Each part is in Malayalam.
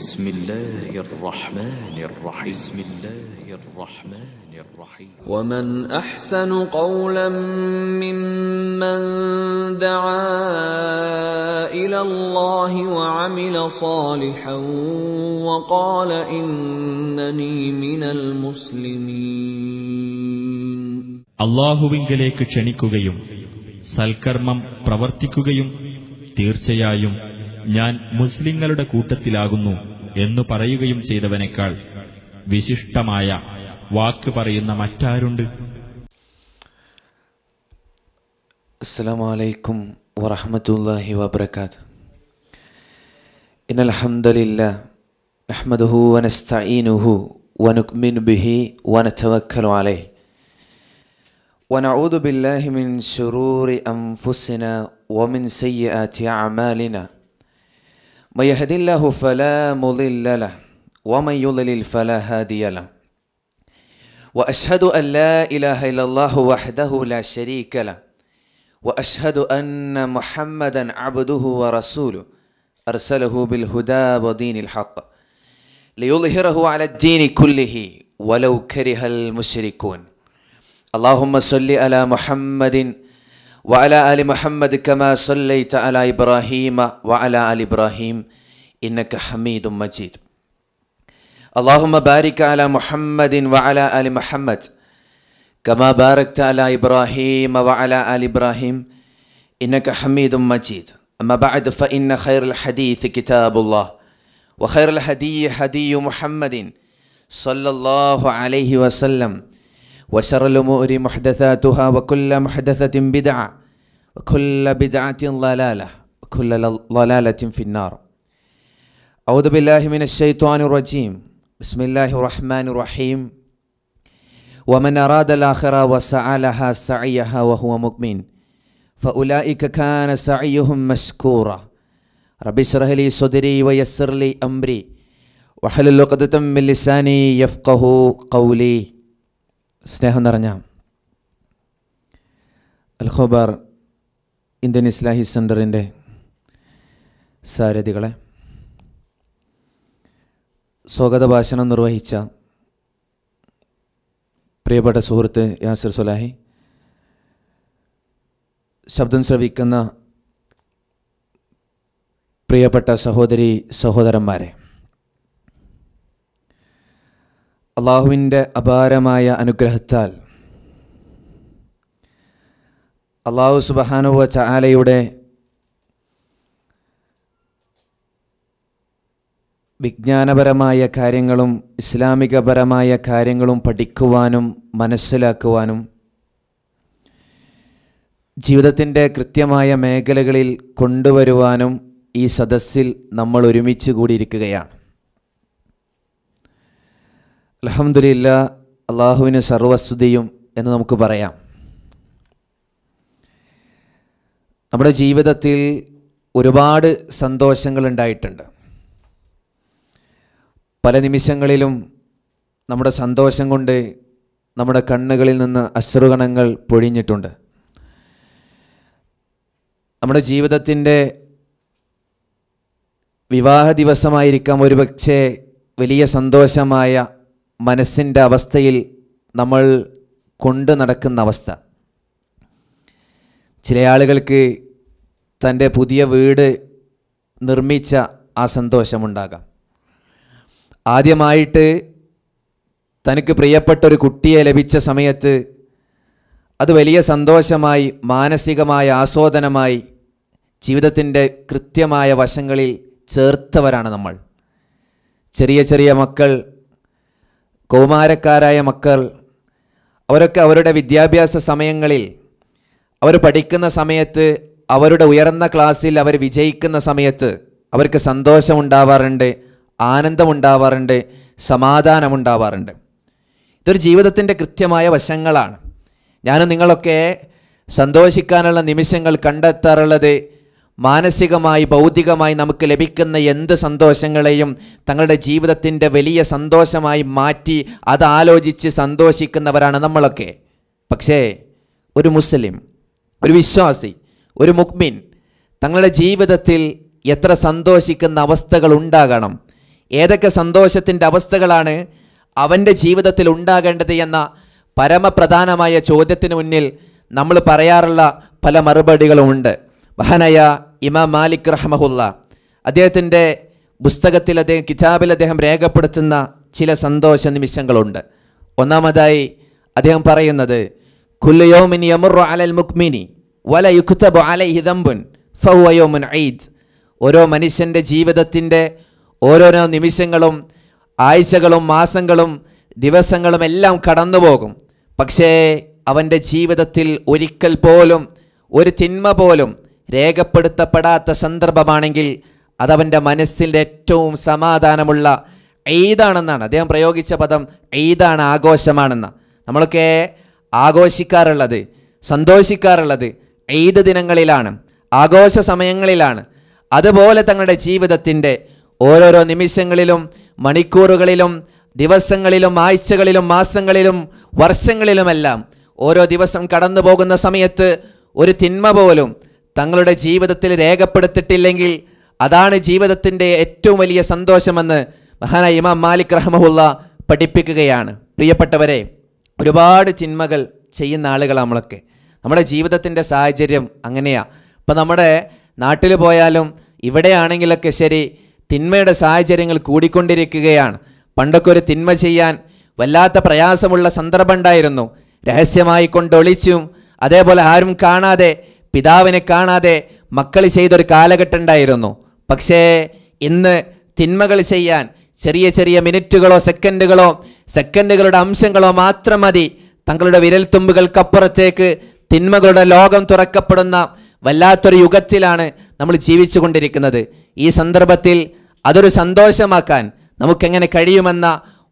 بسم الله الرحمن الرحيم بسم الله الرحمن الرحيم ومن أحسن قولا ممن دعا إلى الله وعمل صالحا وقال إنني من المسلمين الله سالكرمم ക്ഷണിക്കുകയും സൽക്കർമ്മം പ്രവർത്തിക്കുകയും തീർച്ചയായും ഞാൻ മുസ്ലിങ്ങളുടെ കൂട്ടത്തിലാകുന്നു എന്നു പറയുകയും ചെയ്തവനേക്കാൾ വിശിഷ്ടമായ വാക്ക് പറയുന്ന മറ്റാരുണ്ട് അസ്സലാമലൈക്കും വറഹമത്തല്ലാഹി വബർക്കാത്ത് ഇൻ അൽഹംദലില്ലാ നഹ്മദുഹു വനസ്തഈനുഹു ونؤمن به ونعوذ بالله من شرور أنفسنا ومن سيئات أعمالنا من يهد الله فلا مضل له ومن يضلل فلا هادي له واشهد ان لا اله الا الله وحده لا شريك له واشهد ان محمدا عبده ورسوله ارسله بالهدى ودين الحق ليظهره على الدين كله ولو كره المشركون اللهم صل على محمد وعلى ال محمد كما صليت على ابراهيم وعلى ال ابراهيم انك حميد مجيد اللهم بارك على محمد وعلى ال محمد كما باركت على ابراهيم وعلى ال ابراهيم انك حميد مجيد اما بعد فان خير الحديث كتاب الله وخير الهدي هدي محمد صلى الله عليه وسلم وشر الأمور محدثاتها وكل محدثة بدعة وكل بدعة ضلالة وكل ضلالة في النار أعوذ بالله من الشيطان الرجيم بسم الله الرحمن الرحيم ومن أراد الآخرة وسعى لها سعيها وهو مؤمن فأولئك كان سعيهم مشكورا رب اشرح لي صدري ويسر لي أمري وحلل عقدة من لساني يفقه قولي സ്നേഹം നിറഞ്ഞ അൽഹോബാർ ഇന്ത്യൻ ഇസ്ലാഹി സെൻറ്ററിൻ്റെ സാരഥികളെ സ്വാഗത ഭാഷണം നിർവഹിച്ച പ്രിയപ്പെട്ട സുഹൃത്ത് യാസിർ സുലാഹി ശബ്ദം ശ്രവിക്കുന്ന പ്രിയപ്പെട്ട സഹോദരി സഹോദരന്മാരെ അള്ളാഹുവിൻ്റെ അപാരമായ അനുഗ്രഹത്താൽ അള്ളാഹു സുബഹാനുവ ചാലയുടെ വിജ്ഞാനപരമായ കാര്യങ്ങളും ഇസ്ലാമികപരമായ കാര്യങ്ങളും പഠിക്കുവാനും മനസ്സിലാക്കുവാനും ജീവിതത്തിൻ്റെ കൃത്യമായ മേഖലകളിൽ കൊണ്ടുവരുവാനും ഈ സദസ്സിൽ നമ്മൾ ഒരുമിച്ച് കൂടിയിരിക്കുകയാണ് അലഹമുല്ല അള്ളാഹുവിന് സർവസ്തുതിയും എന്ന് നമുക്ക് പറയാം നമ്മുടെ ജീവിതത്തിൽ ഒരുപാട് സന്തോഷങ്ങൾ ഉണ്ടായിട്ടുണ്ട് പല നിമിഷങ്ങളിലും നമ്മുടെ സന്തോഷം കൊണ്ട് നമ്മുടെ കണ്ണുകളിൽ നിന്ന് അശ്രുഗണങ്ങൾ പൊഴിഞ്ഞിട്ടുണ്ട് നമ്മുടെ ജീവിതത്തിൻ്റെ വിവാഹ ദിവസമായിരിക്കാം ഒരുപക്ഷെ വലിയ സന്തോഷമായ മനസ്സിൻ്റെ അവസ്ഥയിൽ നമ്മൾ കൊണ്ട് നടക്കുന്ന അവസ്ഥ ചില ആളുകൾക്ക് തൻ്റെ പുതിയ വീട് നിർമ്മിച്ച ആ സന്തോഷമുണ്ടാകാം ആദ്യമായിട്ട് തനിക്ക് പ്രിയപ്പെട്ട ഒരു കുട്ടിയെ ലഭിച്ച സമയത്ത് അത് വലിയ സന്തോഷമായി മാനസികമായ ആസ്വാദനമായി ജീവിതത്തിൻ്റെ കൃത്യമായ വശങ്ങളിൽ ചേർത്തവരാണ് നമ്മൾ ചെറിയ ചെറിയ മക്കൾ കൗമാരക്കാരായ മക്കൾ അവരൊക്കെ അവരുടെ വിദ്യാഭ്യാസ സമയങ്ങളിൽ അവർ പഠിക്കുന്ന സമയത്ത് അവരുടെ ഉയർന്ന ക്ലാസ്സിൽ അവർ വിജയിക്കുന്ന സമയത്ത് അവർക്ക് സന്തോഷമുണ്ടാവാറുണ്ട് ആനന്ദമുണ്ടാവാറുണ്ട് സമാധാനമുണ്ടാവാറുണ്ട് ഇതൊരു ജീവിതത്തിൻ്റെ കൃത്യമായ വശങ്ങളാണ് ഞാനും നിങ്ങളൊക്കെ സന്തോഷിക്കാനുള്ള നിമിഷങ്ങൾ കണ്ടെത്താറുള്ളത് മാനസികമായി ഭൗതികമായി നമുക്ക് ലഭിക്കുന്ന എന്ത് സന്തോഷങ്ങളെയും തങ്ങളുടെ ജീവിതത്തിൻ്റെ വലിയ സന്തോഷമായി മാറ്റി അതാലോചിച്ച് സന്തോഷിക്കുന്നവരാണ് നമ്മളൊക്കെ പക്ഷേ ഒരു മുസ്ലിം ഒരു വിശ്വാസി ഒരു മുക്മിൻ തങ്ങളുടെ ജീവിതത്തിൽ എത്ര സന്തോഷിക്കുന്ന അവസ്ഥകൾ ഉണ്ടാകണം ഏതൊക്കെ സന്തോഷത്തിൻ്റെ അവസ്ഥകളാണ് അവൻ്റെ ജീവിതത്തിൽ ഉണ്ടാകേണ്ടത് എന്ന പരമപ്രധാനമായ ചോദ്യത്തിന് മുന്നിൽ നമ്മൾ പറയാറുള്ള പല മറുപടികളുമുണ്ട് മഹാനായ ഇമാം മാലിക് റഹ്മഹുല്ല അദ്ദേഹത്തിൻ്റെ പുസ്തകത്തിൽ അദ്ദേഹം കിതാബിൽ അദ്ദേഹം രേഖപ്പെടുത്തുന്ന ചില സന്തോഷ നിമിഷങ്ങളുണ്ട് ഒന്നാമതായി അദ്ദേഹം പറയുന്നത് കുല്ലയോമിൻ യമുറു അലൽ മുക്മിനി വല യുക്തബു അല ഹിതമ്പുൻ ഫൗവയോമുൻ ഐദ് ഓരോ മനുഷ്യൻ്റെ ജീവിതത്തിൻ്റെ ഓരോരോ നിമിഷങ്ങളും ആഴ്ചകളും മാസങ്ങളും ദിവസങ്ങളും എല്ലാം കടന്നു പോകും പക്ഷേ അവൻ്റെ ജീവിതത്തിൽ ഒരിക്കൽ പോലും ഒരു തിന്മ പോലും രേഖപ്പെടുത്തപ്പെടാത്ത സന്ദർഭമാണെങ്കിൽ അതവൻ്റെ മനസ്സിൻ്റെ ഏറ്റവും സമാധാനമുള്ള ഈദാണെന്നാണ് അദ്ദേഹം പ്രയോഗിച്ച പദം ഈദാണ് ആഘോഷമാണെന്ന് നമ്മളൊക്കെ ആഘോഷിക്കാറുള്ളത് സന്തോഷിക്കാറുള്ളത് ഈദ് ദിനങ്ങളിലാണ് ആഘോഷ സമയങ്ങളിലാണ് അതുപോലെ തങ്ങളുടെ ജീവിതത്തിൻ്റെ ഓരോരോ നിമിഷങ്ങളിലും മണിക്കൂറുകളിലും ദിവസങ്ങളിലും ആഴ്ചകളിലും മാസങ്ങളിലും വർഷങ്ങളിലുമെല്ലാം ഓരോ ദിവസം കടന്നു പോകുന്ന സമയത്ത് ഒരു തിന്മ പോലും തങ്ങളുടെ ജീവിതത്തിൽ രേഖപ്പെടുത്തിയിട്ടില്ലെങ്കിൽ അതാണ് ജീവിതത്തിൻ്റെ ഏറ്റവും വലിയ സന്തോഷമെന്ന് മഹാനായ ഇമാം മാലിക് റഹ്മുള്ള പഠിപ്പിക്കുകയാണ് പ്രിയപ്പെട്ടവരെ ഒരുപാട് ചിന്മകൾ ചെയ്യുന്ന ആളുകൾ നമ്മളൊക്കെ നമ്മുടെ ജീവിതത്തിൻ്റെ സാഹചര്യം അങ്ങനെയാണ് ഇപ്പം നമ്മുടെ നാട്ടിൽ പോയാലും ഇവിടെയാണെങ്കിലൊക്കെ ശരി തിന്മയുടെ സാഹചര്യങ്ങൾ കൂടിക്കൊണ്ടിരിക്കുകയാണ് പണ്ടൊക്കെ ഒരു തിന്മ ചെയ്യാൻ വല്ലാത്ത പ്രയാസമുള്ള സന്ദർഭം ഉണ്ടായിരുന്നു രഹസ്യമായി കൊണ്ടൊളിച്ചും അതേപോലെ ആരും കാണാതെ പിതാവിനെ കാണാതെ മക്കൾ ചെയ്തൊരു കാലഘട്ടം ഉണ്ടായിരുന്നു പക്ഷേ ഇന്ന് തിന്മകൾ ചെയ്യാൻ ചെറിയ ചെറിയ മിനിറ്റുകളോ സെക്കൻഡുകളോ സെക്കൻഡുകളുടെ അംശങ്ങളോ മാത്രം മതി തങ്ങളുടെ വിരൽത്തുമ്പുകൾക്കപ്പുറത്തേക്ക് തിന്മകളുടെ ലോകം തുറക്കപ്പെടുന്ന വല്ലാത്തൊരു യുഗത്തിലാണ് നമ്മൾ ജീവിച്ചു കൊണ്ടിരിക്കുന്നത് ഈ സന്ദർഭത്തിൽ അതൊരു സന്തോഷമാക്കാൻ നമുക്കെങ്ങനെ കഴിയുമെന്ന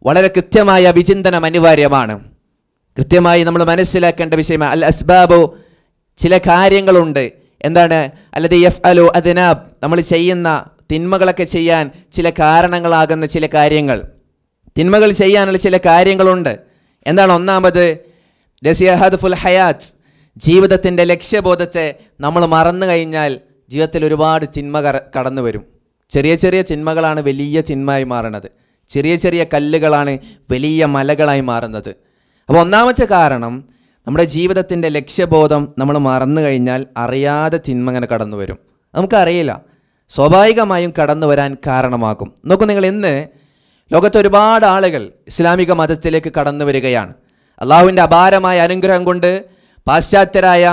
വളരെ കൃത്യമായ വിചിന്തനം അനിവാര്യമാണ് കൃത്യമായി നമ്മൾ മനസ്സിലാക്കേണ്ട വിഷയമാണ് അൽ അസ്ബാബു ചില കാര്യങ്ങളുണ്ട് എന്താണ് അല്ലാതെ എഫ് അലോ അതിനാബ് നമ്മൾ ചെയ്യുന്ന തിന്മകളൊക്കെ ചെയ്യാൻ ചില കാരണങ്ങളാകുന്ന ചില കാര്യങ്ങൾ തിന്മകൾ ചെയ്യാനുള്ള ചില കാര്യങ്ങളുണ്ട് എന്താണ് ഒന്നാമത് രസിയഹദ് ഫുൽ ഹയാത്ത് ജീവിതത്തിൻ്റെ ലക്ഷ്യബോധത്തെ നമ്മൾ മറന്നു കഴിഞ്ഞാൽ ജീവിതത്തിൽ ഒരുപാട് ചിന്മ കടന്നു വരും ചെറിയ ചെറിയ ചിന്മകളാണ് വലിയ ചിന്മയായി മാറുന്നത് ചെറിയ ചെറിയ കല്ലുകളാണ് വലിയ മലകളായി മാറുന്നത് അപ്പോൾ ഒന്നാമത്തെ കാരണം നമ്മുടെ ജീവിതത്തിൻ്റെ ലക്ഷ്യബോധം നമ്മൾ മറന്നു കഴിഞ്ഞാൽ അറിയാതെ തിന്മ അങ്ങനെ കടന്നു വരും നമുക്കറിയില്ല സ്വാഭാവികമായും കടന്നു വരാൻ കാരണമാകും നോക്കൂ നിങ്ങൾ ഇന്ന് ലോകത്ത് ഒരുപാട് ആളുകൾ ഇസ്ലാമിക മതത്തിലേക്ക് കടന്നു വരികയാണ് അള്ളാഹുവിൻ്റെ അപാരമായ അനുഗ്രഹം കൊണ്ട് പാശ്ചാത്യരായ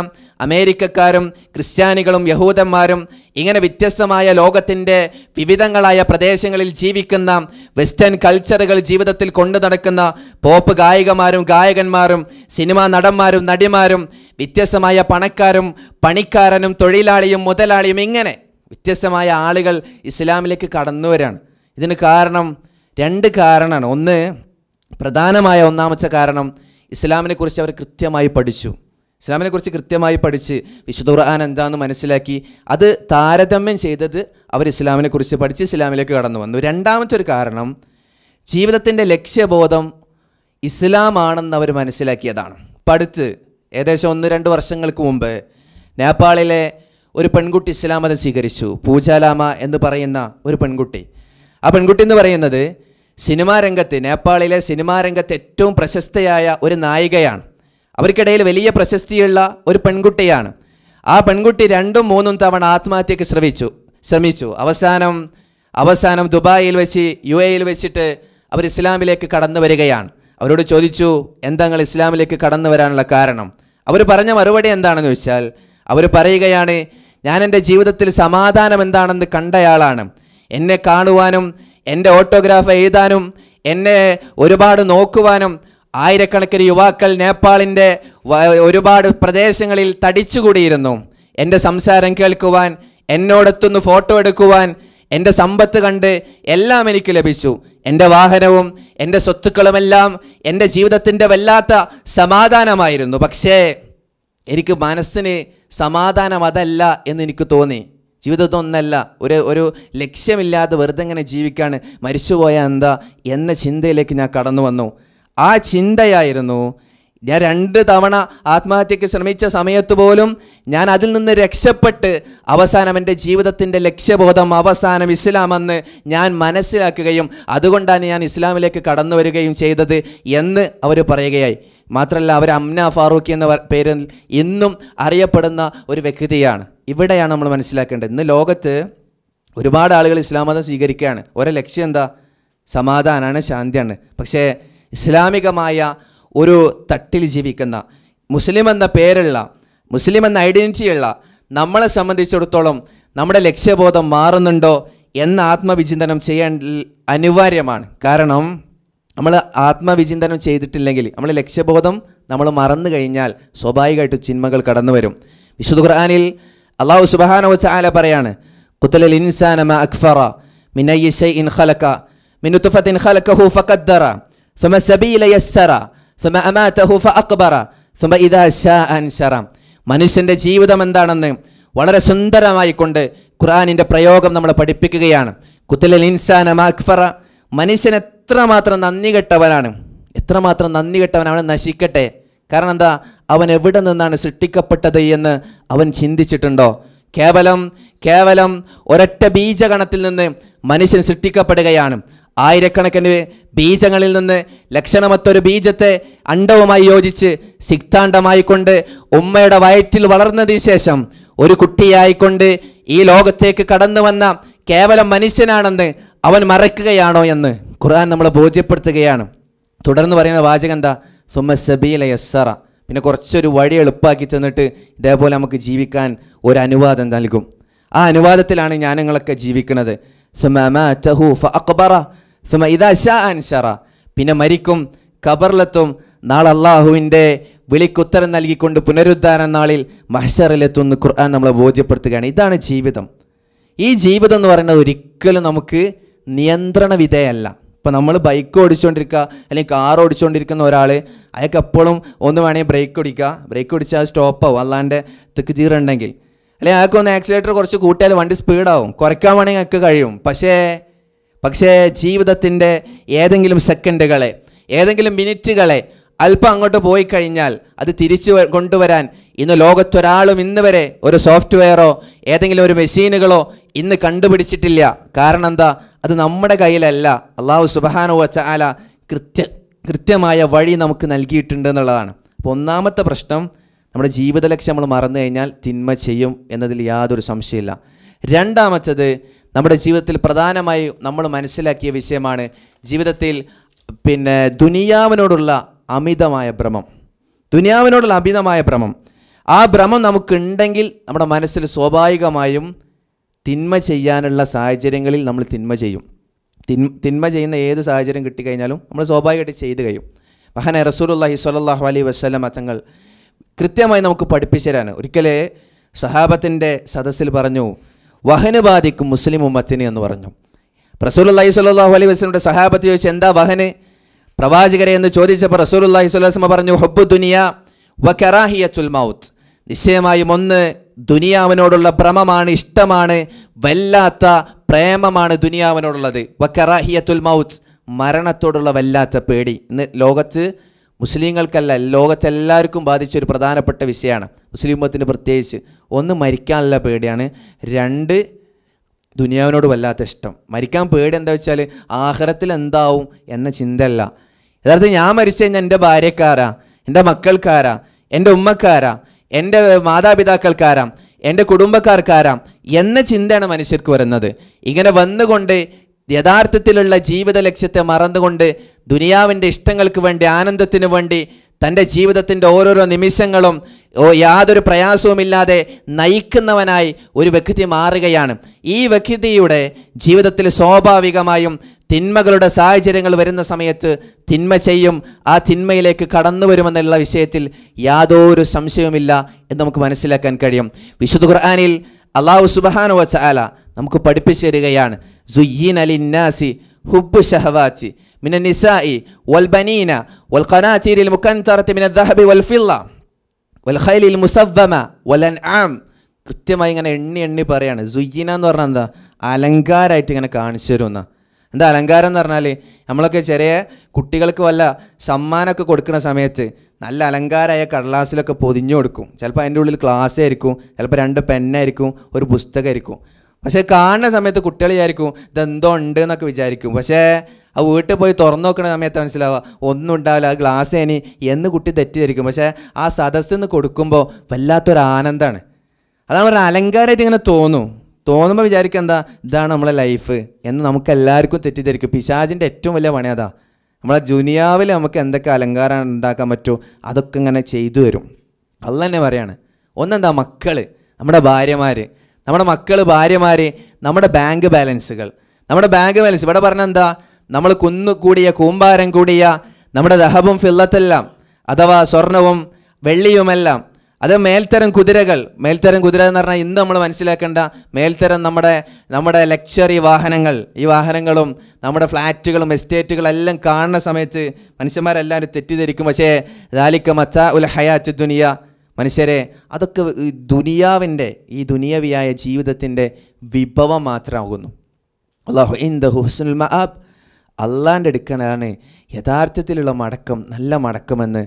അമേരിക്കക്കാരും ക്രിസ്ത്യാനികളും യഹൂദന്മാരും ഇങ്ങനെ വ്യത്യസ്തമായ ലോകത്തിൻ്റെ വിവിധങ്ങളായ പ്രദേശങ്ങളിൽ ജീവിക്കുന്ന വെസ്റ്റേൺ കൾച്ചറുകൾ ജീവിതത്തിൽ കൊണ്ടു നടക്കുന്ന പോപ്പ് ഗായികമാരും ഗായകന്മാരും സിനിമാ നടന്മാരും നടിമാരും വ്യത്യസ്തമായ പണക്കാരും പണിക്കാരനും തൊഴിലാളിയും മുതലാളിയും ഇങ്ങനെ വ്യത്യസ്തമായ ആളുകൾ ഇസ്ലാമിലേക്ക് കടന്നു വരാണ് ഇതിന് കാരണം രണ്ട് കാരണമാണ് ഒന്ന് പ്രധാനമായ ഒന്നാമത്തെ കാരണം ഇസ്ലാമിനെക്കുറിച്ച് അവർ കൃത്യമായി പഠിച്ചു ഇസ്ലാമിനെക്കുറിച്ച് കൃത്യമായി പഠിച്ച് വിശുദ്ധ ഖുർആൻ എന്താണെന്ന് മനസ്സിലാക്കി അത് താരതമ്യം ചെയ്തത് അവർ ഇസ്ലാമിനെക്കുറിച്ച് പഠിച്ച് ഇസ്ലാമിലേക്ക് കടന്നു വന്നു രണ്ടാമത്തെ ഒരു കാരണം ജീവിതത്തിൻ്റെ ലക്ഷ്യബോധം ഇസ്ലാമാണെന്ന് അവർ മനസ്സിലാക്കിയതാണ് പഠിച്ച് ഏകദേശം ഒന്ന് രണ്ട് വർഷങ്ങൾക്ക് മുമ്പ് നേപ്പാളിലെ ഒരു പെൺകുട്ടി ഇസ്ലാം മതം സ്വീകരിച്ചു പൂജാലാമ എന്ന് പറയുന്ന ഒരു പെൺകുട്ടി ആ പെൺകുട്ടി എന്ന് പറയുന്നത് സിനിമാ രംഗത്ത് നേപ്പാളിലെ സിനിമാ രംഗത്ത് ഏറ്റവും പ്രശസ്തയായ ഒരു നായികയാണ് അവർക്കിടയിൽ വലിയ പ്രശസ്തിയുള്ള ഒരു പെൺകുട്ടിയാണ് ആ പെൺകുട്ടി രണ്ടും മൂന്നും തവണ ആത്മഹത്യക്ക് ശ്രമിച്ചു ശ്രമിച്ചു അവസാനം അവസാനം ദുബായിൽ വെച്ച് യു എയിൽ വെച്ചിട്ട് അവർ ഇസ്ലാമിലേക്ക് കടന്നു വരികയാണ് അവരോട് ചോദിച്ചു എന്താങ്ങൾ ഇസ്ലാമിലേക്ക് കടന്നു വരാനുള്ള കാരണം അവർ പറഞ്ഞ മറുപടി എന്താണെന്ന് വെച്ചാൽ അവർ പറയുകയാണ് ഞാൻ എൻ്റെ ജീവിതത്തിൽ സമാധാനം എന്താണെന്ന് കണ്ടയാളാണ് എന്നെ കാണുവാനും എൻ്റെ ഓട്ടോഗ്രാഫ് എഴുതാനും എന്നെ ഒരുപാട് നോക്കുവാനും ആയിരക്കണക്കിന് യുവാക്കൾ നേപ്പാളിൻ്റെ ഒരുപാട് പ്രദേശങ്ങളിൽ തടിച്ചുകൂടിയിരുന്നു എൻ്റെ സംസാരം കേൾക്കുവാൻ എന്നോടൊത്തുനിന്ന് ഫോട്ടോ എടുക്കുവാൻ എൻ്റെ സമ്പത്ത് കണ്ട് എല്ലാം എനിക്ക് ലഭിച്ചു എൻ്റെ വാഹനവും എൻ്റെ സ്വത്തുക്കളുമെല്ലാം എൻ്റെ ജീവിതത്തിൻ്റെ വല്ലാത്ത സമാധാനമായിരുന്നു പക്ഷേ എനിക്ക് മനസ്സിന് സമാധാനം അതല്ല എന്ന് എനിക്ക് തോന്നി ജീവിതത്തിൽ ഒന്നല്ല ഒരു ഒരു ലക്ഷ്യമില്ലാതെ വെറുതെ ഇങ്ങനെ ജീവിക്കാണ് മരിച്ചുപോയാൽ എന്താ എന്ന ചിന്തയിലേക്ക് ഞാൻ കടന്നു വന്നു ആ ചിന്തയായിരുന്നു ഞാൻ രണ്ട് തവണ ആത്മഹത്യക്ക് ശ്രമിച്ച സമയത്ത് പോലും ഞാൻ അതിൽ നിന്ന് രക്ഷപ്പെട്ട് അവസാനം എൻ്റെ ജീവിതത്തിൻ്റെ ലക്ഷ്യബോധം അവസാനം ഇസ്ലാമെന്ന് ഞാൻ മനസ്സിലാക്കുകയും അതുകൊണ്ടാണ് ഞാൻ ഇസ്ലാമിലേക്ക് കടന്നു വരികയും ചെയ്തത് എന്ന് അവർ പറയുകയായി മാത്രമല്ല അവർ അമ്ന ഫാറൂഖി എന്ന പേരിൽ ഇന്നും അറിയപ്പെടുന്ന ഒരു വ്യക്തിയാണ് ഇവിടെയാണ് നമ്മൾ മനസ്സിലാക്കേണ്ടത് ഇന്ന് ലോകത്ത് ഒരുപാട് ആളുകൾ ഇസ്ലാം മതം സ്വീകരിക്കുകയാണ് ഒരേ ലക്ഷ്യം എന്താ സമാധാനമാണ് ശാന്തിയാണ് പക്ഷേ ഇസ്ലാമികമായ ഒരു തട്ടിൽ ജീവിക്കുന്ന മുസ്ലിം എന്ന പേരുള്ള മുസ്ലിം എന്ന ഐഡൻറ്റിറ്റിയുള്ള നമ്മളെ സംബന്ധിച്ചിടത്തോളം നമ്മുടെ ലക്ഷ്യബോധം മാറുന്നുണ്ടോ എന്ന ആത്മവിചിന്തനം ചെയ്യാൻ അനിവാര്യമാണ് കാരണം നമ്മൾ ആത്മവിചിന്തനം ചെയ്തിട്ടില്ലെങ്കിൽ നമ്മുടെ ലക്ഷ്യബോധം നമ്മൾ മറന്നു കഴിഞ്ഞാൽ സ്വാഭാവികമായിട്ട് ചിന്മകൾ കടന്നു വരും വിശുദ്ധ ഖുർആാനിൽ അള്ളാഹു സുബാനോ ചാല പറയാണ് കുത്തലൽ ഇൻസാനമ അക്ഫറ മിനയ്യ ഷൈ ഇൻ ഖലക്ക ഹു ഖലക്കഹു ഫഖദ്ദറ ثم السبيل يسر ثم أماته فأقبر ثم إذا شاء أنشر മനുഷ്യൻ്റെ ജീവിതം എന്താണെന്ന് വളരെ സുന്ദരമായിക്കൊണ്ട് ഖുർആാനിൻ്റെ പ്രയോഗം നമ്മൾ പഠിപ്പിക്കുകയാണ് കുത്തലൽ ഇൻസാന മാക്ഫറ മനുഷ്യൻ എത്രമാത്രം നന്ദി കെട്ടവനാണ് എത്രമാത്രം നന്ദി കെട്ടവനാണ് നശിക്കട്ടെ കാരണം എന്താ അവൻ എവിടെ നിന്നാണ് സൃഷ്ടിക്കപ്പെട്ടത് എന്ന് അവൻ ചിന്തിച്ചിട്ടുണ്ടോ കേവലം കേവലം ഒരൊറ്റ ബീജഗണത്തിൽ നിന്ന് മനുഷ്യൻ സൃഷ്ടിക്കപ്പെടുകയാണ് ആയിരക്കണക്കിന് ബീജങ്ങളിൽ നിന്ന് ലക്ഷണമത്തൊരു ബീജത്തെ അണ്ടവുമായി യോജിച്ച് സിക്താണ്ടമായിക്കൊണ്ട് ഉമ്മയുടെ വയറ്റിൽ വളർന്നതിന് ശേഷം ഒരു കുട്ടിയായിക്കൊണ്ട് ഈ ലോകത്തേക്ക് കടന്നു വന്ന കേവലം മനുഷ്യനാണെന്ന് അവൻ മറക്കുകയാണോ എന്ന് ഖുർആൻ നമ്മളെ ബോധ്യപ്പെടുത്തുകയാണ് തുടർന്ന് പറയുന്ന വാചകം എന്താ സുമ സബീല യസ്സറ പിന്നെ കുറച്ചൊരു വഴി എളുപ്പാക്കി ചെന്നിട്ട് ഇതേപോലെ നമുക്ക് ജീവിക്കാൻ ഒരു അനുവാദം നൽകും ആ അനുവാദത്തിലാണ് ഞാൻ ജീവിക്കുന്നത് സുമ അക്ബറ സുമ ഇതാ ഷാ അൻഷറ പിന്നെ മരിക്കും ഖബറിലെത്തും നാളെ അള്ളാഹുവിൻ്റെ വിളിക്കുത്തരം നൽകിക്കൊണ്ട് പുനരുദ്ധാരണ നാളിൽ എന്ന് ഖുർആൻ നമ്മളെ ബോധ്യപ്പെടുത്തുകയാണ് ഇതാണ് ജീവിതം ഈ ജീവിതം എന്ന് പറയുന്നത് ഒരിക്കലും നമുക്ക് നിയന്ത്രണ വിധേയല്ല ഇപ്പോൾ നമ്മൾ ബൈക്ക് ഓടിച്ചുകൊണ്ടിരിക്കുക അല്ലെങ്കിൽ കാർ ഓടിച്ചുകൊണ്ടിരിക്കുന്ന ഒരാൾ അയാൾക്ക് എപ്പോഴും ഒന്ന് വേണമെങ്കിൽ ബ്രേക്ക് ഓടിക്കുക ബ്രേക്ക് ഓടിച്ചാൽ സ്റ്റോപ്പാവും അല്ലാണ്ട് തെക്ക് ചീറുണ്ടെങ്കിൽ അല്ലെങ്കിൽ അയാൾക്ക് ഒന്ന് ആക്സിലേറ്റർ കുറച്ച് കൂട്ടിയാൽ വണ്ടി സ്പീഡാവും കുറയ്ക്കാൻ വേണമെങ്കിൽ അയാൾക്ക് കഴിയും പക്ഷേ പക്ഷേ ജീവിതത്തിൻ്റെ ഏതെങ്കിലും സെക്കൻഡുകളെ ഏതെങ്കിലും മിനിറ്റുകളെ അല്പം അങ്ങോട്ട് പോയി കഴിഞ്ഞാൽ അത് തിരിച്ചു കൊണ്ടുവരാൻ ഇന്ന് ലോകത്തൊരാളും ഇന്ന് വരെ ഒരു സോഫ്റ്റ്വെയറോ ഏതെങ്കിലും ഒരു മെഷീനുകളോ ഇന്ന് കണ്ടുപിടിച്ചിട്ടില്ല കാരണം എന്താ അത് നമ്മുടെ കയ്യിലല്ല അള്ളാഹു സുബാനു വച്ചാല കൃത്യ കൃത്യമായ വഴി നമുക്ക് നൽകിയിട്ടുണ്ട് എന്നുള്ളതാണ് അപ്പോൾ ഒന്നാമത്തെ പ്രശ്നം നമ്മുടെ ജീവിത ലക്ഷ്യം നമ്മൾ മറന്നു കഴിഞ്ഞാൽ തിന്മ ചെയ്യും എന്നതിൽ യാതൊരു സംശയമില്ല രണ്ടാമത്തത് നമ്മുടെ ജീവിതത്തിൽ പ്രധാനമായി നമ്മൾ മനസ്സിലാക്കിയ വിഷയമാണ് ജീവിതത്തിൽ പിന്നെ ദുനിയാവിനോടുള്ള അമിതമായ ഭ്രമം ദുനിയാവിനോടുള്ള അമിതമായ ഭ്രമം ആ ഭ്രമം നമുക്കുണ്ടെങ്കിൽ നമ്മുടെ മനസ്സിൽ സ്വാഭാവികമായും തിന്മ ചെയ്യാനുള്ള സാഹചര്യങ്ങളിൽ നമ്മൾ തിന്മ ചെയ്യും തിന്മ തിന്മ ചെയ്യുന്ന ഏത് സാഹചര്യം കിട്ടിക്കഴിഞ്ഞാലും നമ്മൾ സ്വാഭാവികമായിട്ട് ചെയ്ത് കഴിയും മഹാന റസൂലുല്ലാഹി സ്വലല്ലാഹു അലൈ വസ്ലം അച്ഛങ്ങൾ കൃത്യമായി നമുക്ക് പഠിപ്പിച്ചു തരാൻ ഒരിക്കലേ സഹാബത്തിൻ്റെ സദസ്സിൽ പറഞ്ഞു വഹന് ബാധിക്കും മുസ്ലിം ഉമ്മത്തിന് എന്ന് പറഞ്ഞു റസൂൽ അള്ളാഹി സ്വല്ലാഹു അലൈഹി വസ്ലമിൻ്റെ സഹാബത്ത് ചോദിച്ചു എന്താ വഹന് പ്രവാചകരെ എന്ന് ചോദിച്ചപ്പോൾ റസൂൽ അള്ളാഹി സ്വല്ലാസ്മ പറഞ്ഞു ഹൊബ് ദുനിയ വ കറാഹിയത്തുൽ മൗത്ത് നിശ്ചയമായും ഒന്ന് ദുനിയാവിനോടുള്ള ഭ്രമമാണ് ഇഷ്ടമാണ് വല്ലാത്ത പ്രേമമാണ് ദുനിയാവിനോടുള്ളത് വ കറാഹിയത്തുൽ മൗത്ത് മരണത്തോടുള്ള വല്ലാത്ത പേടി ഇന്ന് ലോകത്ത് മുസ്ലിങ്ങൾക്കല്ല ലോകത്തെല്ലാവർക്കും ബാധിച്ച ഒരു പ്രധാനപ്പെട്ട വിഷയമാണ് മതത്തിന് പ്രത്യേകിച്ച് ഒന്ന് മരിക്കാനുള്ള പേടിയാണ് രണ്ട് ദുനിയാവിനോട് വല്ലാത്ത ഇഷ്ടം മരിക്കാൻ പേടി എന്താ വെച്ചാൽ ആഹാരത്തിൽ എന്താവും എന്ന ചിന്തയല്ല യഥാർത്ഥത്തിൽ ഞാൻ മരിച്ചു കഴിഞ്ഞാൽ എൻ്റെ ഭാര്യക്കാരാ എൻ്റെ മക്കൾക്കാരാ എൻ്റെ ഉമ്മക്കാരാ എൻ്റെ മാതാപിതാക്കൾക്കാരാം എൻ്റെ കുടുംബക്കാർക്കാരാം എന്ന ചിന്തയാണ് മനുഷ്യർക്ക് വരുന്നത് ഇങ്ങനെ വന്നുകൊണ്ട് യഥാർത്ഥത്തിലുള്ള ജീവിത ലക്ഷ്യത്തെ മറന്നുകൊണ്ട് ദുനിയാവിൻ്റെ ഇഷ്ടങ്ങൾക്ക് വേണ്ടി ആനന്ദത്തിന് വേണ്ടി തൻ്റെ ജീവിതത്തിൻ്റെ ഓരോരോ നിമിഷങ്ങളും ഓ യാതൊരു പ്രയാസവുമില്ലാതെ നയിക്കുന്നവനായി ഒരു വ്യക്തി മാറുകയാണ് ഈ വ്യക്തിയുടെ ജീവിതത്തിൽ സ്വാഭാവികമായും തിന്മകളുടെ സാഹചര്യങ്ങൾ വരുന്ന സമയത്ത് തിന്മ ചെയ്യും ആ തിന്മയിലേക്ക് കടന്നു വരുമെന്നുള്ള വിഷയത്തിൽ യാതൊരു സംശയവുമില്ല എന്ന് നമുക്ക് മനസ്സിലാക്കാൻ കഴിയും വിശുദ്ധ ഖുർആാനിൽ അള്ളാഹു സുബാനു വച്ചാല നമുക്ക് പഠിപ്പിച്ചു തരികയാണ് സുയ്യീൻ للناس حب الشهوات من النساء والبنين ബനീന വൽ من الذهب മിന والخيل വൽ ഫില്ല വൽ കൃത്യമായി ഇങ്ങനെ എണ്ണി എണ്ണി പറയാണ് സുയ്യീന എന്ന് പറഞ്ഞാൽ എന്താ അലങ്കാരമായിട്ട് ഇങ്ങനെ കാണിച്ചു തരുമെന്നാണ് എന്താ അലങ്കാരം എന്ന് പറഞ്ഞാൽ നമ്മളൊക്കെ ചെറിയ കുട്ടികൾക്ക് വല്ല സമ്മാനമൊക്കെ കൊടുക്കുന്ന സമയത്ത് നല്ല അലങ്കാരമായ കടലാസിലൊക്കെ പൊതിഞ്ഞു കൊടുക്കും ചിലപ്പോൾ അതിൻ്റെ ഉള്ളിൽ ക്ലാസ് ആയിരിക്കും ചിലപ്പോൾ രണ്ട് പെന്നായിരിക്കും ഒരു പുസ്തകമായിരിക്കും പക്ഷേ കാണുന്ന സമയത്ത് കുട്ടികൾ വിചാരിക്കും ഇതെന്തോ ഉണ്ട് എന്നൊക്കെ വിചാരിക്കും പക്ഷേ ആ വീട്ടിൽ പോയി തുറന്നു നോക്കുന്ന സമയത്ത് മനസ്സിലാവുക ഒന്നും ഉണ്ടാവില്ല ആ ഗ്ലാസ് ഇനി എന്ന് കുട്ടി തെറ്റിദ്ധരിക്കും പക്ഷേ ആ സദസ്സിൽ നിന്ന് കൊടുക്കുമ്പോൾ വല്ലാത്തൊരു ആനന്ദമാണ് അതാണ് ഒരു അലങ്കാരമായിട്ട് ഇങ്ങനെ തോന്നും തോന്നുമ്പോൾ വിചാരിക്കുക എന്താ ഇതാണ് നമ്മളെ ലൈഫ് എന്ന് നമുക്കെല്ലാവർക്കും തെറ്റിദ്ധരിക്കും പിശാജിൻ്റെ ഏറ്റവും വലിയ പണി അതാ നമ്മളെ ജുനിയാവിൽ നമുക്ക് എന്തൊക്കെ അലങ്കാരം ഉണ്ടാക്കാൻ പറ്റുമോ അതൊക്കെ ഇങ്ങനെ ചെയ്തു തരും അല്ല തന്നെ പറയാണ് ഒന്നെന്താ മക്കൾ നമ്മുടെ ഭാര്യമാർ നമ്മുടെ മക്കൾ ഭാര്യമാർ നമ്മുടെ ബാങ്ക് ബാലൻസുകൾ നമ്മുടെ ബാങ്ക് ബാലൻസ് ഇവിടെ പറഞ്ഞ എന്താ നമ്മൾ കുന്നു കൂടിയ കൂമ്പാരം കൂടിയ നമ്മുടെ ദഹബും ഫില്ലത്തെല്ലാം അഥവാ സ്വർണവും വെള്ളിയുമെല്ലാം അത് മേൽത്തരം കുതിരകൾ മേൽത്തരം കുതിര എന്ന് പറഞ്ഞാൽ ഇന്ന് നമ്മൾ മനസ്സിലാക്കേണ്ട മേൽത്തരം നമ്മുടെ നമ്മുടെ ലക്ഷറി വാഹനങ്ങൾ ഈ വാഹനങ്ങളും നമ്മുടെ ഫ്ലാറ്റുകളും എല്ലാം കാണുന്ന സമയത്ത് മനുഷ്യന്മാരെല്ലാവരും തെറ്റിദ്ധരിക്കും പക്ഷേ ദാലിക്ക മച്ച ഉൽ ഹയാറ്റ് ദുനിയ മനുഷ്യരെ അതൊക്കെ ദുനിയാവിൻ്റെ ഈ ദുനിയവിയായ ജീവിതത്തിൻ്റെ വിഭവം മാത്രമാകുന്നു അള്ളാഹു ഇന്ദ ഹുസ്നുൽ മഹാബ് അള്ളാൻ്റെ അടുക്കലാണ് യഥാർത്ഥത്തിലുള്ള മടക്കം നല്ല മടക്കമെന്ന്